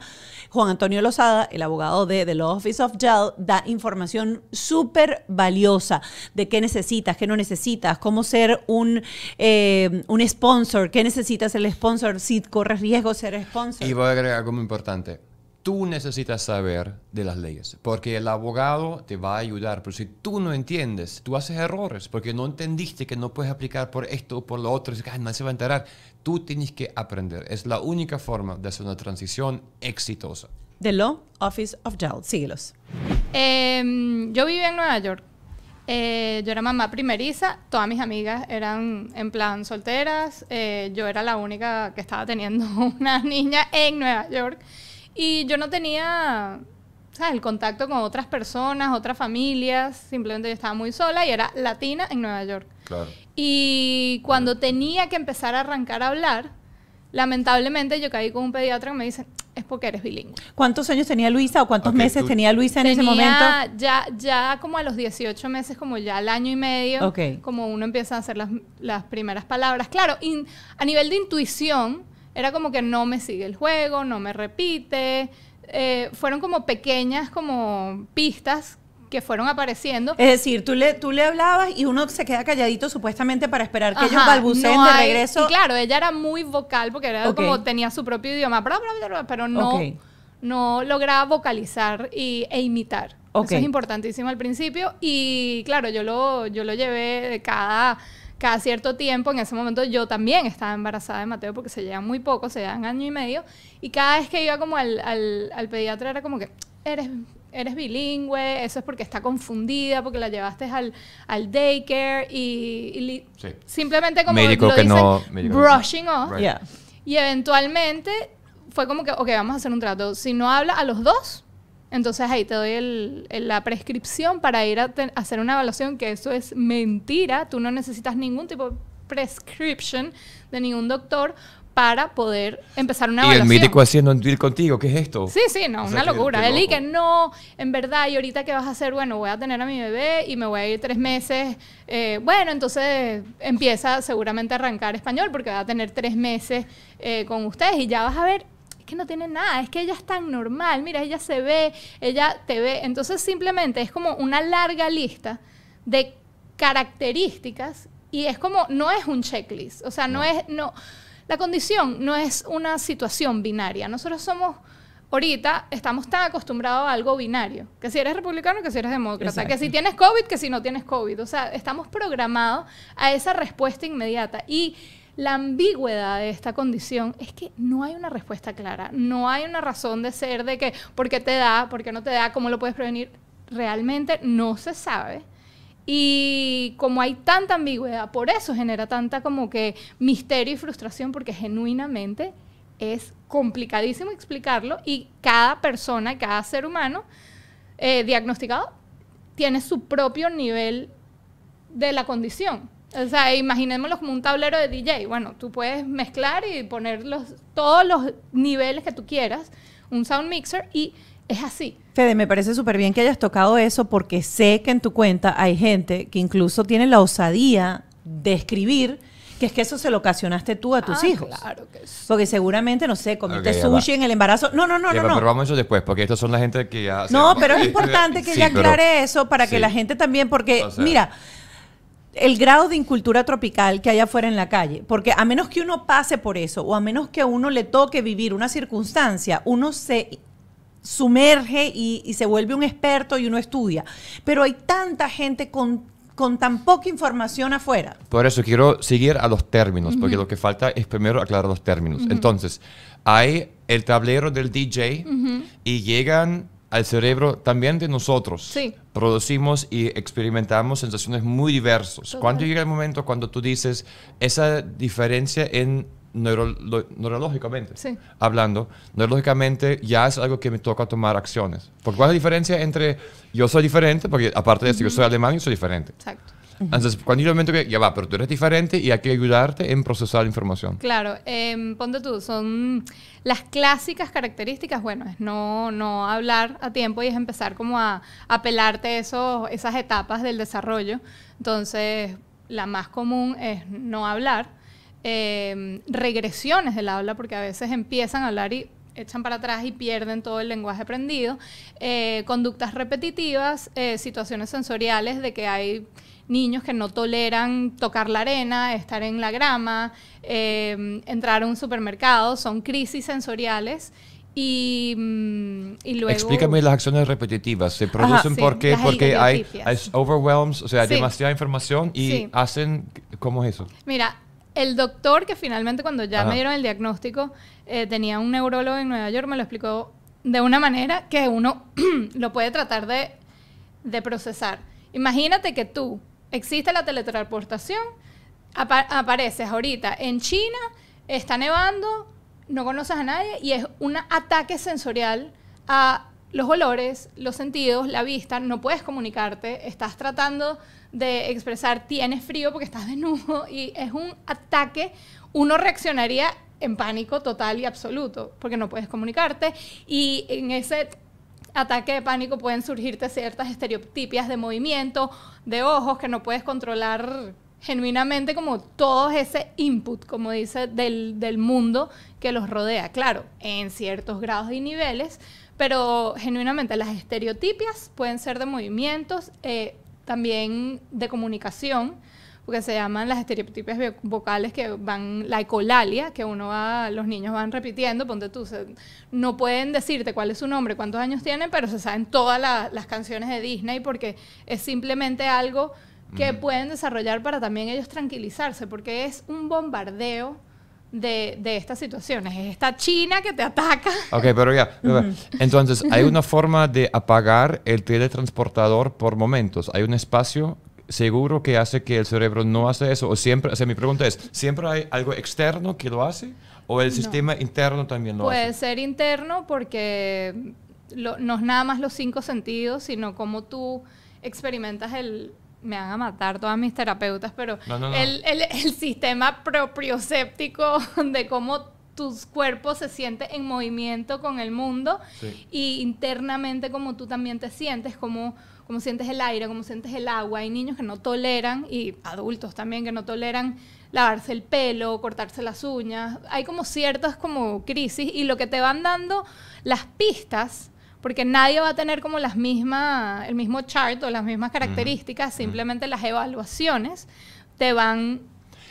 Juan Antonio Lozada, el abogado de The Office of Jail, da información súper valiosa de qué necesitas, qué no necesitas, cómo ser un, em, un sponsor, qué necesitas el sponsor, si corres riesgo, ser y voy a agregar algo muy importante. Tú necesitas saber de las leyes, porque el abogado te va a ayudar, pero si tú no entiendes, tú haces errores, porque no entendiste que no puedes aplicar por esto o por lo otro, no se va a enterar. Tú tienes que aprender. Es la única forma de hacer una transición exitosa. The Law Office of em, yo vivo en Nueva York eh, yo era mamá primeriza, todas mis amigas eran en plan solteras, eh, yo era la única que estaba teniendo *laughs* una niña en Nueva York y yo no tenía el contacto con otras personas, otras familias, simplemente yo estaba muy sola y era latina en Nueva York. Y cuando tenía que empezar a arrancar a hablar, Lamentablemente yo caí con un pediatra que me dice, es porque eres bilingüe. ¿Cuántos años tenía Luisa o cuántos meses tenía Luisa en ese momento? Ya, ya como a los 18 meses, como ya al año y medio, como uno empieza a hacer las, las primeras palabras. Claro, a nivel de intuición, era como que no me sigue el juego, no me repite. Eh, fueron como pequeñas como pistas que fueron apareciendo. Es decir, tú le, tú le hablabas y uno se queda calladito supuestamente para esperar que Ajá, ellos balbuceen de regreso. Y claro, ella era muy vocal porque era como tenía su propio idioma, pero no, no lograba vocalizar y, e imitar. Eso es importantísimo al principio. Y claro, yo lo, yo lo llevé cada cada cierto tiempo, en ese momento yo también estaba embarazada de Mateo porque se llevan muy poco, se llevan año y medio, y cada vez que iba como al, al pediatra era como que, eres eres bilingüe, eso es porque está confundida, porque la llevaste al, al daycare y, simplemente como lo que no, brushing off. Y eventualmente fue como que, ok, vamos a hacer un trato. Si no habla a los dos, entonces ahí te doy el, la prescripción para ir a hacer una evaluación, que eso es mentira. Tú no necesitas ningún tipo de prescripción de ningún doctor para poder empezar una evaluación. Y el mítico haciendo un contigo, ¿qué es esto? Sí, sí, no, una locura. Eli y que no, en verdad, y ahorita que vas a hacer, bueno, voy a tener a mi bebé y me voy a ir tres meses. Eh, bueno, entonces empieza seguramente a arrancar español porque va a tener tres meses eh, con ustedes y ya vas a ver que no tiene nada, es que ella es tan normal, mira, ella se ve, ella te ve. Entonces simplemente es como una larga lista de características y es como, no es un checklist, o sea, no es, no, la condición no es una situación binaria. Nosotros somos, ahorita, estamos tan acostumbrados a algo binario. Que si eres republicano, que si eres demócrata. Que si tienes COVID, que si no tienes COVID. O sea, estamos programados a esa respuesta inmediata. Y la ambigüedad de esta condición es que no hay una respuesta clara. No hay una razón de ser de que, ¿por qué te da? ¿Por qué no te da? ¿Cómo lo puedes prevenir? Realmente no se sabe. Y como hay tanta ambigüedad, por eso genera tanta como que misterio y frustración, porque genuinamente es complicadísimo explicarlo y cada persona, cada ser humano eh, diagnosticado tiene su propio nivel de la condición. O sea, imaginémoslo como un tablero de DJ. Bueno, tú puedes mezclar y poner todos los niveles que tú quieras, un sound mixer, y es así. Fede, me parece súper bien que hayas tocado eso porque sé que en tu cuenta hay gente que incluso tiene la osadía de escribir que es que eso se lo ocasionaste tú a tus ah, hijos. Claro que sí. Porque seguramente, no sé, comiste sushi en el embarazo. No, no, no, no, Pero vamos a eso después, porque estos son la gente que ya. no, pero es importante que *laughs* aclare eso para que la gente también, porque, mira, el grado de incultura tropical que hay afuera en la calle. Porque a menos que uno pase por eso, o a menos que a uno le toque vivir una circunstancia, uno se sumerge y, se vuelve un experto y uno estudia. Pero hay tanta gente con tan poca información afuera. Por eso quiero seguir a los términos, porque lo que falta es primero aclarar los términos. Entonces, hay el tablero del DJ y llegan al cerebro también de nosotros. Sí. Producimos y experimentamos sensaciones muy diversas. ¿Cuándo llega el momento cuando tú dices esa diferencia en neurológicamente sí. hablando, neurológicamente ya es algo que me toca tomar acciones. Porque ¿cuál es la diferencia entre yo soy diferente? Porque aparte de eso, yo soy alemán y soy diferente. Exacto. Entonces, cuando yo momento que ya va, pero tú eres diferente y hay que ayudarte en procesar la información. Claro, em, ponte tú, son las clásicas características, bueno, es no, no hablar a tiempo y es empezar como a apelarte esos, esas etapas del desarrollo. Entonces, la más común es no hablar Em, regresiones del habla, porque a veces empiezan a hablar y echan para atrás y pierden todo el lenguaje aprendido, eh, conductas repetitivas, eh, situaciones sensoriales de que hay niños que no toleran tocar la arena, estar en la grama, em, entrar a un supermercado, son crisis sensoriales y, mm, y, luego... Explícame las acciones repetitivas. ¿Se producen porque, hay, o sea, demasiada información y hacen... ¿Cómo es eso? Mira, el doctor, que finalmente cuando ya me dieron el diagnóstico, eh, tenía un neurólogo en Nueva York, me lo explicó de una manera que uno *clears throat* lo puede tratar de, procesar. Imagínate que tú, existe la teletransportación, apareces ahorita en China, está nevando, no conoces a nadie y es un ataque sensorial a los olores, los sentidos, la vista, no puedes comunicarte, estás tratando de expresar tienes frío porque estás desnudo y es un ataque, uno reaccionaría en pánico total y absoluto porque no puedes comunicarte y en ese ataque de pánico pueden surgirte ciertas estereotipias de movimiento, de ojos que no puedes controlar genuinamente como todo ese input, como dice, del mundo que los rodea. Claro, en ciertos grados y niveles, pero genuinamente las estereotipias pueden ser de movimientos, eh, también de comunicación, porque se llaman las estereotipias vocales que van, la ecolalia, que uno va, los niños van repitiendo, ponte tú, no pueden decirte cuál es su nombre, cuántos años tienen pero se saben todas las canciones de Disney porque es simplemente algo que pueden desarrollar para también ellos tranquilizarse, porque es un bombardeo de, estas situaciones. Es esta China que te ataca. Ok, pero ya. Entonces, hay una forma de apagar el teletransportador por momentos. Hay un espacio seguro que hace que el cerebro no hace eso. O siempre, o sea, mi pregunta es, ¿siempre hay algo externo que lo hace? ¿O el sistema interno también lo Puede hace? Puede ser interno porque no es nada más los cinco sentidos, sino cómo tú experimentas el, me van a matar todas mis terapeutas, pero El, el, el, sistema *laughs* de cómo tu cuerpo se siente en movimiento con el mundo y internamente como tú también te sientes, como cómo sientes el aire, cómo sientes el agua. Hay niños que no toleran, y adultos también que no toleran lavarse el pelo, cortarse las uñas. Hay como ciertas como crisis y lo que te van dando las pistas porque nadie va a tener como las mismas, el mismo chart o las mismas características, simplemente las evaluaciones te van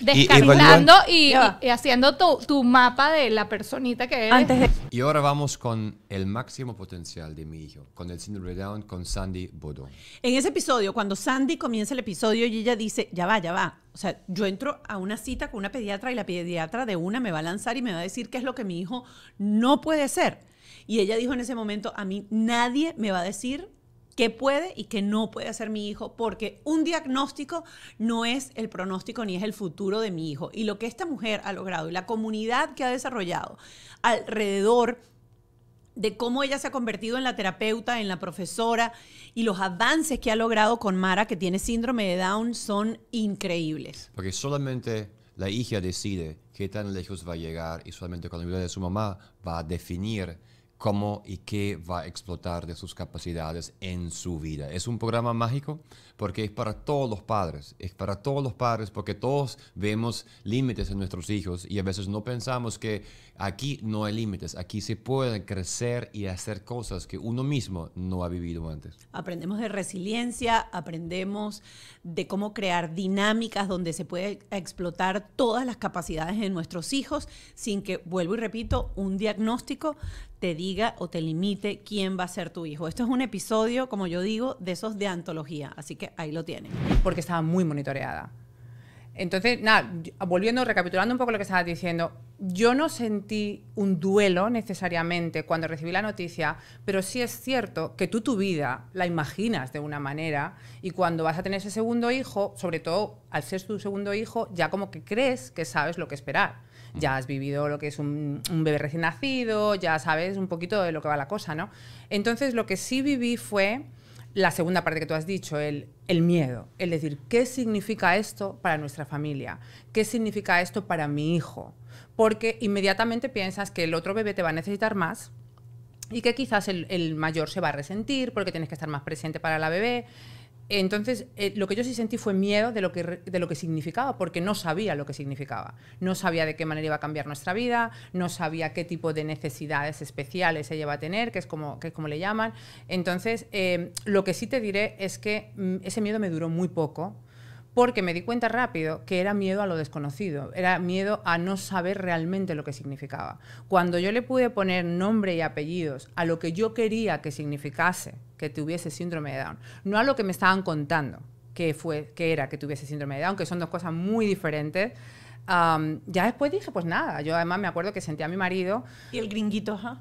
descargando y, haciendo tu, tu, mapa de la personita que eres. y ahora vamos con el máximo potencial de mi hijo, con el síndrome de con Sandy Bodo. En ese episodio, cuando Sandy comienza el episodio y ella dice, ya va, ya va. O sea, yo entro a una cita con una pediatra y la pediatra de una me va a lanzar y me va a decir qué es lo que mi hijo no puede ser. Y ella dijo en ese momento, a mí nadie me va a decir qué puede y qué no puede hacer mi hijo, porque un diagnóstico no es el pronóstico ni es el futuro de mi hijo. Y lo que esta mujer ha logrado y la comunidad que ha desarrollado alrededor de cómo ella se ha convertido en la terapeuta, en la profesora y los avances que ha logrado con Mara, que tiene síndrome de Down, son increíbles. Porque solamente la hija decide qué tan lejos va a llegar y solamente con la ayuda de su mamá va a definir cómo y qué va a explotar de sus capacidades en su vida. Es un programa mágico porque es para todos los padres, es para todos los padres porque todos vemos límites en nuestros hijos y a veces no pensamos que aquí no hay límites, aquí se pueden crecer y hacer cosas que uno mismo no ha vivido antes. Aprendemos de resiliencia, aprendemos de cómo crear dinámicas donde se puede explotar todas las capacidades de nuestros hijos sin que, vuelvo y repito, un diagnóstico te diga o te limite quién va a ser tu hijo. Esto es un episodio, como yo digo, de esos de antología, así que ahí lo tienen. Porque estaba muy monitoreada. Entonces, nada, volviendo, recapitulando un poco lo que estabas diciendo, yo no sentí un duelo necesariamente cuando recibí la noticia, pero sí es cierto que tú tu vida la imaginas de una manera y cuando vas a tener ese segundo hijo, sobre todo al ser tu segundo hijo, ya como que crees que sabes lo que esperar ya has vivido lo que es un, bebé recién nacido, ya sabes un poquito de lo que va la cosa, ¿no? Entonces lo que sí viví fue la segunda parte que tú has dicho, el, miedo, el decir, ¿qué significa esto para nuestra familia? ¿Qué significa esto para mi hijo? Porque inmediatamente piensas que el otro bebé te va a necesitar más y que quizás el, el mayor se va a resentir porque tienes que estar más presente para la bebé. Entonces, eh, lo que yo sí sentí fue miedo de lo, que, de lo que significaba, porque no sabía lo que significaba. No sabía de qué manera iba a cambiar nuestra vida, no sabía qué tipo de necesidades especiales ella iba a tener, que es como, le llaman. Entonces, eh, lo que sí te diré es que mm, ese miedo me duró muy poco porque me di cuenta rápido que era miedo a lo desconocido, era miedo a no saber realmente lo que significaba. Cuando yo le pude poner nombre y apellidos a lo que yo quería que significase que tuviese síndrome de Down, no a lo que me estaban contando que, fue, que era que tuviese síndrome de Down, que son dos cosas muy diferentes, ya después dije, pues nada, yo además me acuerdo que sentí a mi marido. ¿Y el gringuito, ¿eh?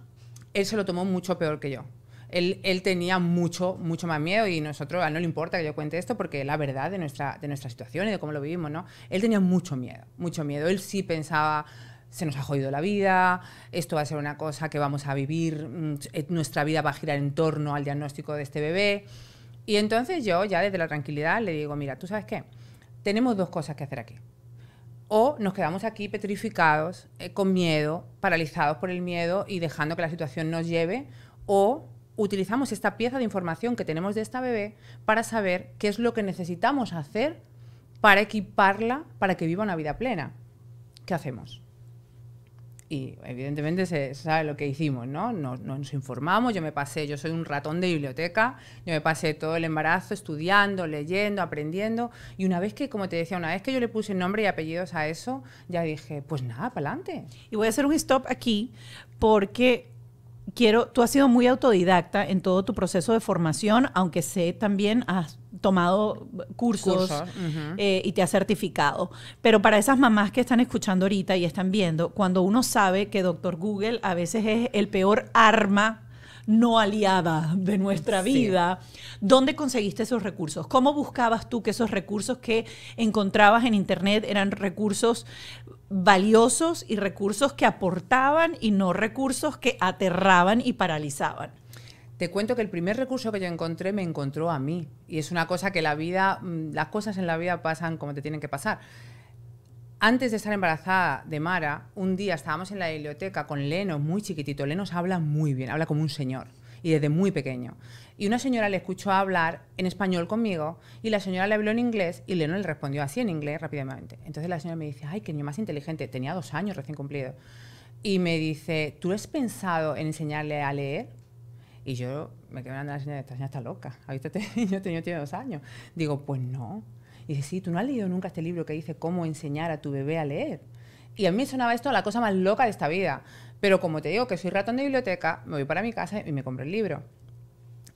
Él se lo tomó mucho peor que yo él, tenía mucho, mucho más miedo y nosotros, no le importa que yo cuente esto porque la verdad de nuestra, de nuestra situación y de cómo lo vivimos, ¿no? Él tenía mucho miedo, mucho miedo. Él sí pensaba, se nos ha jodido la vida, esto va a ser una cosa que vamos a vivir, mm, eh, nuestra vida va a girar en torno al diagnóstico de este bebé. Y entonces yo ya desde la tranquilidad le digo, mira, tú sabes qué, tenemos dos cosas que hacer aquí. O nos quedamos aquí petrificados, eh, con miedo, paralizados por el miedo y dejando que la situación nos lleve, o utilizamos esta pieza de información que tenemos de esta bebé para saber qué es lo que necesitamos hacer para equiparla para que viva una vida plena. ¿Qué hacemos? Y evidentemente se sabe lo que hicimos, ¿no? Nos, nos informamos, yo me pasé, yo soy un ratón de biblioteca, yo me pasé todo el embarazo estudiando, leyendo, aprendiendo, y una vez que, como te decía, una vez que yo le puse nombre y apellidos a eso, ya dije, pues nada, para adelante. Y voy a hacer un stop aquí, porque quiero, tú has sido muy autodidacta en todo tu proceso de formación, aunque sé también has tomado cursos eh, y te has certificado. Pero para esas mamás que están escuchando ahorita y están viendo, cuando uno sabe que doctor Google a veces es el peor arma no aliada de nuestra vida. ¿Dónde conseguiste esos recursos? ¿Cómo buscabas tú que esos recursos que encontrabas en Internet eran recursos valiosos y recursos que aportaban y no recursos que aterraban y paralizaban? Te cuento que el primer recurso que yo encontré me encontró a mí. Y es una cosa que la vida, mm, las cosas en la vida pasan como te tienen que pasar. Antes de estar embarazada de Mara, un día estábamos en la biblioteca con Leno, muy chiquitito. Leno habla muy bien, habla como un señor y desde muy pequeño. Y una señora le escuchó hablar en español conmigo y la señora le habló en inglés y Leno le respondió así en inglés rápidamente. Entonces la señora me dice, ay, qué niño más inteligente, tenía dos años recién cumplido. Y me dice, ¿tú has pensado en enseñarle a leer? Y yo me quedé mirando a la señora, esta señora está loca, ahorita este, *laughs* este niño tiene dos años. Digo, pues no. Y dice, sí, tú no has leído nunca este libro que dice cómo enseñar a tu bebé a leer. Y a mí sonaba esto la cosa más loca de esta vida. Pero como te digo que soy ratón de biblioteca, me voy para mi casa y me compro el libro.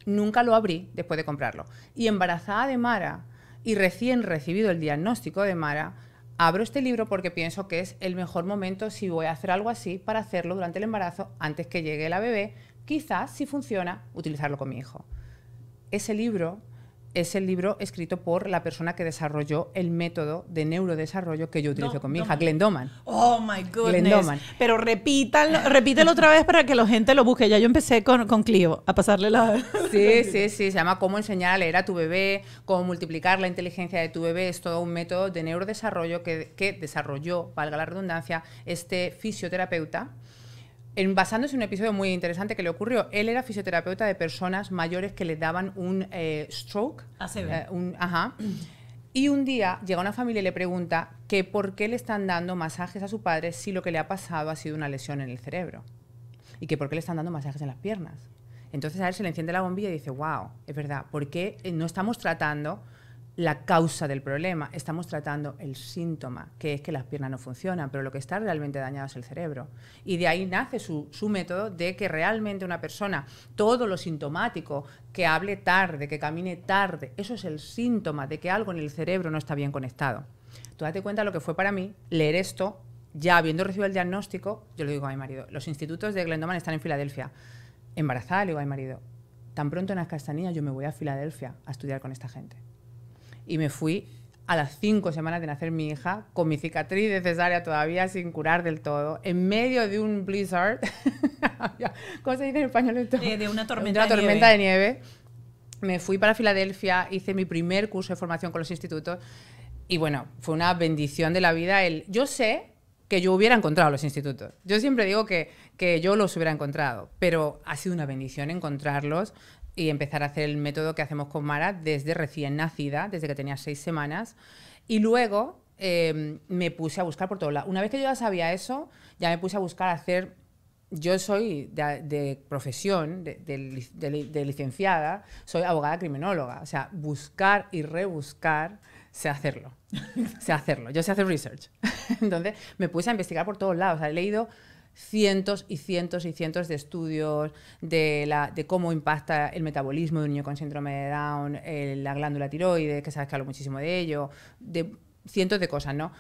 Nunca lo abrí después de comprarlo. Y embarazada de Mara, y recién recibido el diagnóstico de Mara, abro este libro porque pienso que es el mejor momento si voy a hacer algo así para hacerlo durante el embarazo antes que llegue la bebé, quizás si funciona utilizarlo con mi hijo. Ese libro es el libro escrito por la persona que desarrolló el método de neurodesarrollo que yo utilizo con mi hija, Glenn Doman. Oh my goodness. Pero repítalo, repítelo otra vez para que la gente lo busque. Ya yo empecé con, con Clio a pasarle la. Sí, *laughs* sí, sí. Se llama Cómo enseñar a leer a tu bebé, cómo multiplicar la inteligencia de tu bebé. Es todo un método de neurodesarrollo que, que desarrolló, valga la redundancia, este fisioterapeuta basándose en un episodio muy interesante que le ocurrió. Él era fisioterapeuta de personas mayores que le daban un eh, stroke. Eh, un, ajá. Y un día llega una familia y le pregunta que por qué le están dando masajes a su padre si lo que le ha pasado ha sido una lesión en el cerebro. Y que por qué le están dando masajes en las piernas. Entonces a él se le enciende la bombilla y dice, wow, es verdad, ¿por qué no estamos tratando la causa del problema. Estamos tratando el síntoma, que es que las piernas no funcionan, pero lo que está realmente dañado es el cerebro. Y de ahí nace su, método de que realmente una persona, todo lo sintomático, que hable tarde, que camine tarde, eso es el síntoma de que algo en el cerebro no está bien conectado. Tú date cuenta de lo que fue para mí leer esto, ya habiendo recibido el diagnóstico, yo le digo a mi marido, los institutos de Glendoman están en Filadelfia. Embarazada, le digo a mi marido, tan pronto en las castañillas yo me voy a Filadelfia a estudiar con esta gente y me fui a las cinco semanas de nacer mi hija, con mi cicatriz de cesárea todavía sin curar del todo, en medio de un blizzard, *laughs* ¿cómo se dice en español esto? De, una tormenta, de, tormenta de, nieve. de, nieve. Me fui para Filadelfia, hice mi primer curso de formación con los institutos y bueno, fue una bendición de la vida. El, yo sé que yo hubiera encontrado los institutos. Yo siempre digo que, que yo los hubiera encontrado, pero ha sido una bendición encontrarlos, y empezar a hacer el método que hacemos con Mara desde recién nacida, desde que tenía seis semanas. Y luego em, me puse a buscar por todos lados. Una vez que yo ya sabía eso, ya me puse a buscar hacer... Yo soy de, profesión, de, licenciada, soy abogada criminóloga. O sea, buscar y rebuscar, sé hacerlo. *laughs* sé hacerlo. Yo sé hacer research. *laughs* Entonces, me puse a investigar por todos lados. he leído cientos y cientos y cientos de estudios de, cómo impacta el metabolismo de un niño con síndrome de Down, eh, la glándula tiroides, que sabes que hablo muchísimo de ello, de cientos de cosas, ¿no?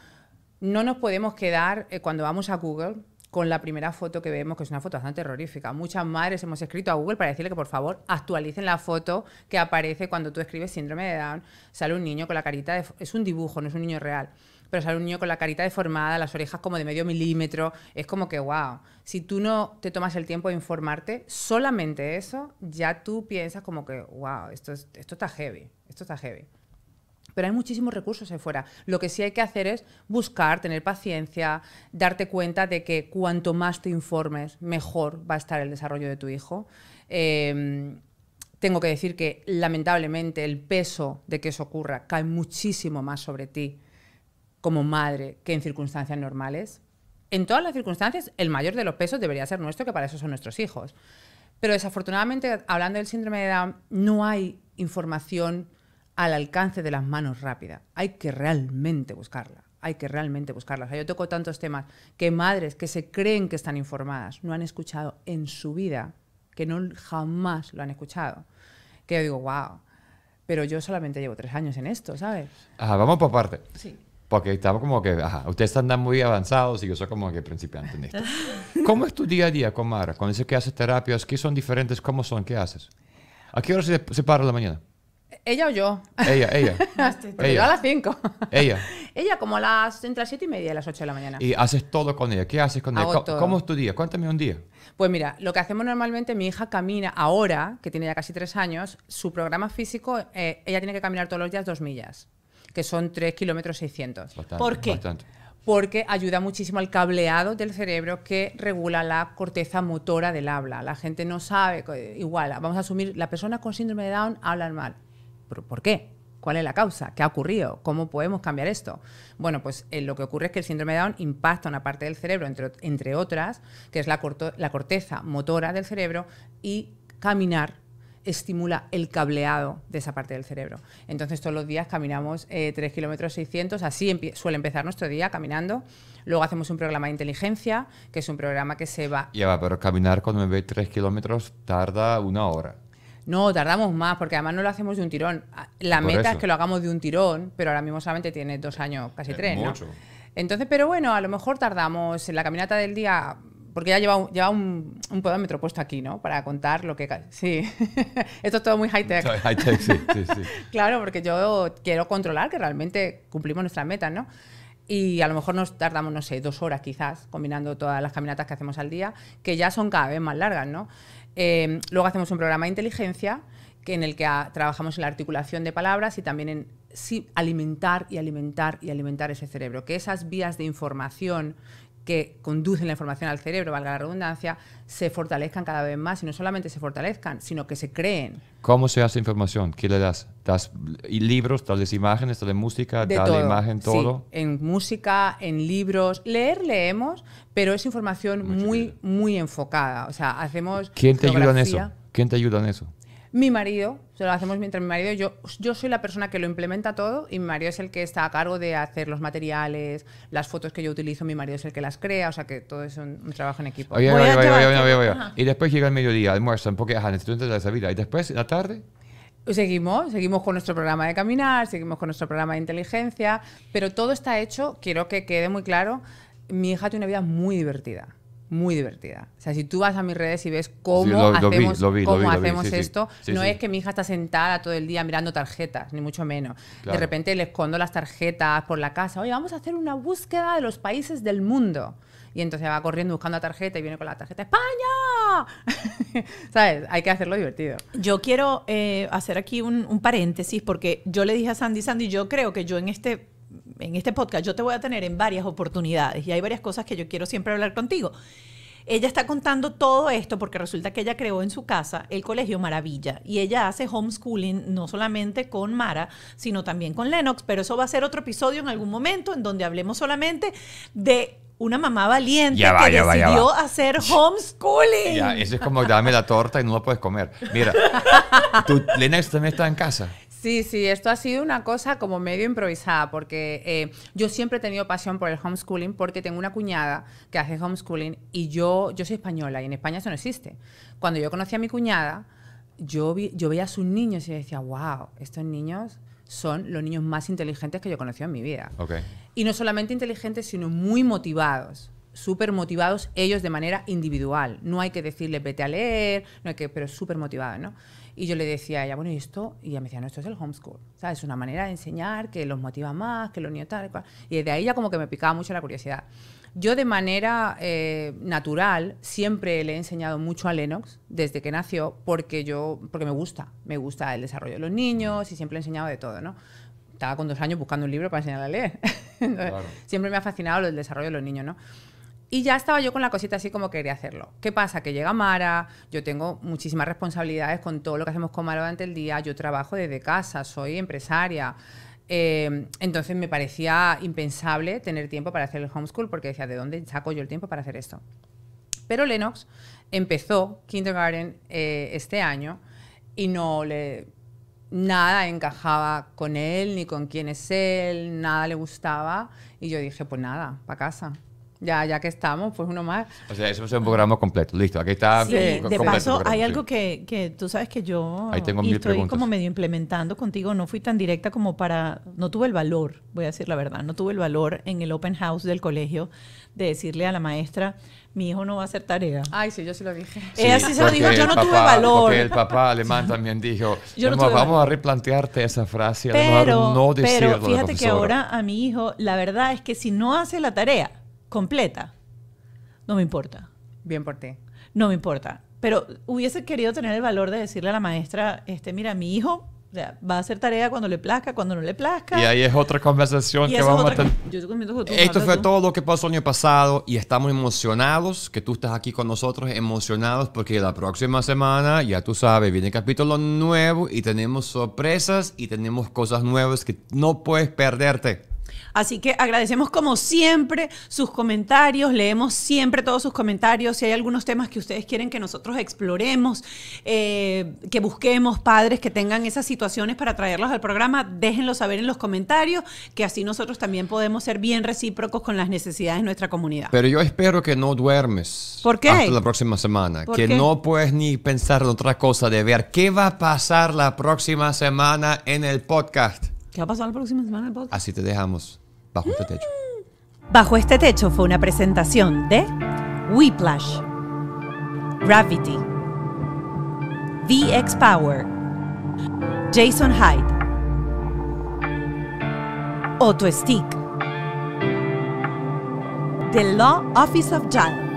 No nos podemos quedar eh, cuando vamos a Google con la primera foto que vemos, que es una foto bastante terrorífica. Muchas madres hemos escrito a Google para decirle que por favor actualicen la foto que aparece cuando tú escribes síndrome de Down. Sale un niño con la carita de... Es un dibujo, no es un niño real pero sale un niño con la carita deformada, las orejas como de medio milímetro. Es como que, wow, si tú no te tomas el tiempo de informarte, solamente eso, ya tú piensas como que, wow, esto, está heavy, esto está heavy. Pero hay muchísimos recursos ahí fuera. Lo que sí hay que hacer es buscar, tener paciencia, darte cuenta de que cuanto más te informes, mejor va a estar el desarrollo de tu hijo. Em, tengo que decir que lamentablemente el peso de que eso ocurra cae muchísimo más sobre ti como madre que en circunstancias normales. En todas las circunstancias, el mayor de los pesos debería ser nuestro, que para eso son nuestros hijos. Pero desafortunadamente, hablando del síndrome de Down, no hay información al alcance de las manos rápida. Hay que realmente buscarla. Hay que realmente buscarla. O sea, yo toco tantos temas que madres que se creen que están informadas no han escuchado en su vida, que no jamás lo han escuchado. Que yo digo, wow, pero yo solamente llevo tres años en esto, ¿sabes? Ah, vamos por parte. Sí. Porque estamos como que, ajá, ustedes andan muy avanzados y yo soy como que principiante en esto. ¿Cómo es tu día a día, con Mara? Con dice que haces terapias, ¿qué son diferentes? ¿Cómo son? ¿Qué haces? ¿A qué hora se, separa para la mañana? ¿Ella o yo? Ella, ella. *laughs* Yo a las 5. Ella. *laughs* ella como a las, entre las 7 y media y las 8 de la mañana. Y haces todo con ella. ¿Qué haces con ella? ¿Cómo, es tu día? Cuéntame un día. Pues mira, lo que hacemos normalmente, mi hija camina ahora, que tiene ya casi 3 años, su programa físico, eh, ella tiene que caminar todos los días 2 millas que son 3 kilómetros 600. ¿Por qué? Porque ayuda muchísimo al cableado del cerebro que regula la corteza motora del habla. La gente no sabe, igual, vamos a asumir, la persona con síndrome de Down hablan mal. ¿Por qué? ¿Cuál es la causa? ¿Qué ha ocurrido? ¿Cómo podemos cambiar esto? Bueno, pues eh, lo que ocurre es que el síndrome de Down impacta una parte del cerebro, entre, entre otras, que es la corteza motora del cerebro, y caminar estimula el cableado de esa parte del cerebro. Entonces todos los días caminamos eh, kilómetros 600, así suele empezar nuestro día caminando. Luego hacemos un programa de inteligencia, que es un programa que se va... Ya va, pero caminar cuando me ve 3 kilómetros tarda una hora. No, tardamos más, porque además no lo hacemos de un tirón. La meta es que lo hagamos de un tirón, pero ahora mismo solamente tiene dos años, casi tres. mucho. Entonces, pero bueno, a lo mejor tardamos en la caminata del día porque ya lleva, un, lleva un, un, podómetro puesto aquí, ¿no? Para contar lo que... Sí, *laughs* esto es todo muy high-tech. High-tech, sí, *laughs* claro, porque yo quiero controlar que realmente cumplimos nuestras metas, ¿no? Y a lo mejor nos tardamos, no sé, dos horas quizás, combinando todas las caminatas que hacemos al día, que ya son cada vez más largas, ¿no? Em, luego hacemos un programa de inteligencia que en el que trabajamos en la articulación de palabras y también en sí, alimentar y alimentar y alimentar ese cerebro, que esas vías de información que conducen la información al cerebro, valga la redundancia, se fortalezcan cada vez más y no solamente se fortalezcan, sino que se creen. ¿Cómo se hace información? ¿Qué le das? ¿Das libros, tales imágenes, tales música, tales imagen, todo? en música, en libros. Leer, leemos, pero es información muy, muy enfocada. O sea, hacemos. ¿Quién te ayuda en eso? ¿Quién te ayuda en eso? Mi marido, se lo hacemos mientras mi marido, yo, yo soy la persona que lo implementa todo y mi marido es el que está a cargo de hacer los materiales, las fotos que yo utilizo, mi marido es el que las crea, o sea que todo es un, trabajo en equipo. y después llega el mediodía, almuerzo, porque ajá, necesito esa vida. Y después, en la tarde. Seguimos, seguimos con nuestro programa de caminar, seguimos con nuestro programa de inteligencia, pero todo está hecho, quiero que quede muy claro, mi hija tiene una vida muy divertida muy divertida. O sea, si tú vas a mis redes y ves cómo hacemos, esto, no es que mi hija está sentada todo el día mirando tarjetas, ni mucho menos. De repente le escondo las tarjetas por la casa. Oye, vamos a hacer una búsqueda de los países del mundo. Y entonces va corriendo buscando la tarjeta y viene con la tarjeta ¡España! *laughs* ¿Sabes? Hay que hacerlo divertido. Yo quiero eh, hacer aquí un paréntesis porque yo le dije a Sandy, Sandy, yo creo que yo en este en este podcast yo te voy a tener en varias oportunidades y hay varias cosas que yo quiero siempre hablar contigo. Ella está contando todo esto porque resulta que ella creó en su casa el Colegio Maravilla y ella hace homeschooling no solamente con Mara, sino también con Lennox, pero eso va a ser otro episodio en algún momento en donde hablemos solamente de una mamá valiente que decidió hacer homeschooling. eso es como dame la torta y no la puedes comer. Mira, *laughs* tú, Lennox también está en casa? Sí, sí, esto ha sido una cosa como medio improvisada, porque eh, yo siempre he tenido pasión por el homeschooling, porque tengo una cuñada que hace homeschooling y yo, yo soy española y en España eso no existe. Cuando yo conocí a mi cuñada, yo, yo veía a sus niños y decía, wow, estos niños son los niños más inteligentes que yo conocí en mi vida. Y no solamente inteligentes, sino muy motivados súper motivados ellos de manera individual. No hay que decirles vete a leer, no hay que, pero súper motivados, ¿no? Y yo le decía a ella, bueno, ¿y esto? Y ella me decía, no, esto es el homeschool. ¿sabes? Es una manera de enseñar que los motiva más, que los niños tal. Y de ahí ya como que me picaba mucho la curiosidad. Yo de manera eh, natural siempre le he enseñado mucho a Lennox desde que nació porque, yo, porque me gusta, me gusta el desarrollo de los niños y siempre he enseñado de todo, ¿no? Estaba con dos años buscando un libro para enseñarle a leer. *laughs* Siempre me ha fascinado el desarrollo de los niños, ¿no? Y ya estaba yo con la cosita así como quería hacerlo. ¿Qué pasa? Que llega Mara, yo tengo muchísimas responsabilidades con todo lo que hacemos con Mara durante el día, yo trabajo desde casa, soy empresaria. Em, entonces me parecía impensable tener tiempo para hacer el homeschool porque decía, ¿de dónde saco yo el tiempo para hacer esto? Pero Lennox empezó kindergarten eh, este año y no le nada encajaba con él ni con quién es él, nada le gustaba y yo dije, pues nada, para casa. Ya, ya que estamos, pues uno más. O sea, eso es un programa completo. Listo, aquí está. Sí, de paso, hay algo que, que, tú sabes que yo Ahí tengo estoy como medio implementando contigo. No fui tan directa como para. No tuve el valor, voy a decir la verdad, no tuve el valor en el open house del colegio de decirle a la maestra, mi hijo no va a hacer tarea. Ay, sí, yo sí lo dije. Sí, Ella se lo dijo, yo no tuve valor. Porque el papá alemán *laughs* también dijo, yo vamos, a replantearte esa frase, pero, no decirlo Pero fíjate que ahora a mi hijo, la verdad es que si no hace la tarea, completa, no me importa. Bien por ti. No me importa. Pero hubiese querido tener el valor de decirle a la maestra, este, mira, mi hijo o sea, va a hacer tarea cuando le plazca, cuando no le plazca. Y ahí es otra conversación que vamos a tener. Esto fue todo lo que pasó el año pasado y estamos emocionados que tú estás aquí con nosotros, emocionados porque la próxima semana, ya tú sabes, viene capítulo nuevo y tenemos sorpresas y tenemos cosas nuevas que no puedes perderte. Así que agradecemos como siempre sus comentarios, leemos siempre todos sus comentarios. Si hay algunos temas que ustedes quieren que nosotros exploremos, eh, que busquemos padres que tengan esas situaciones para traerlos al programa, déjenlo saber en los comentarios, que así nosotros también podemos ser bien recíprocos con las necesidades de nuestra comunidad. Pero yo espero que no duermes. ¿Por Hasta la próxima semana. Que no puedes ni pensar en otra cosa, de ver qué va a pasar la próxima semana en el podcast. ¿Qué va a pasar la próxima semana en el podcast? Así te dejamos. Este bajo este techo. fue una presentación de Whiplash, Gravity, VX Power, Jason Hyde, Otto Stick, The Law Office of Jal.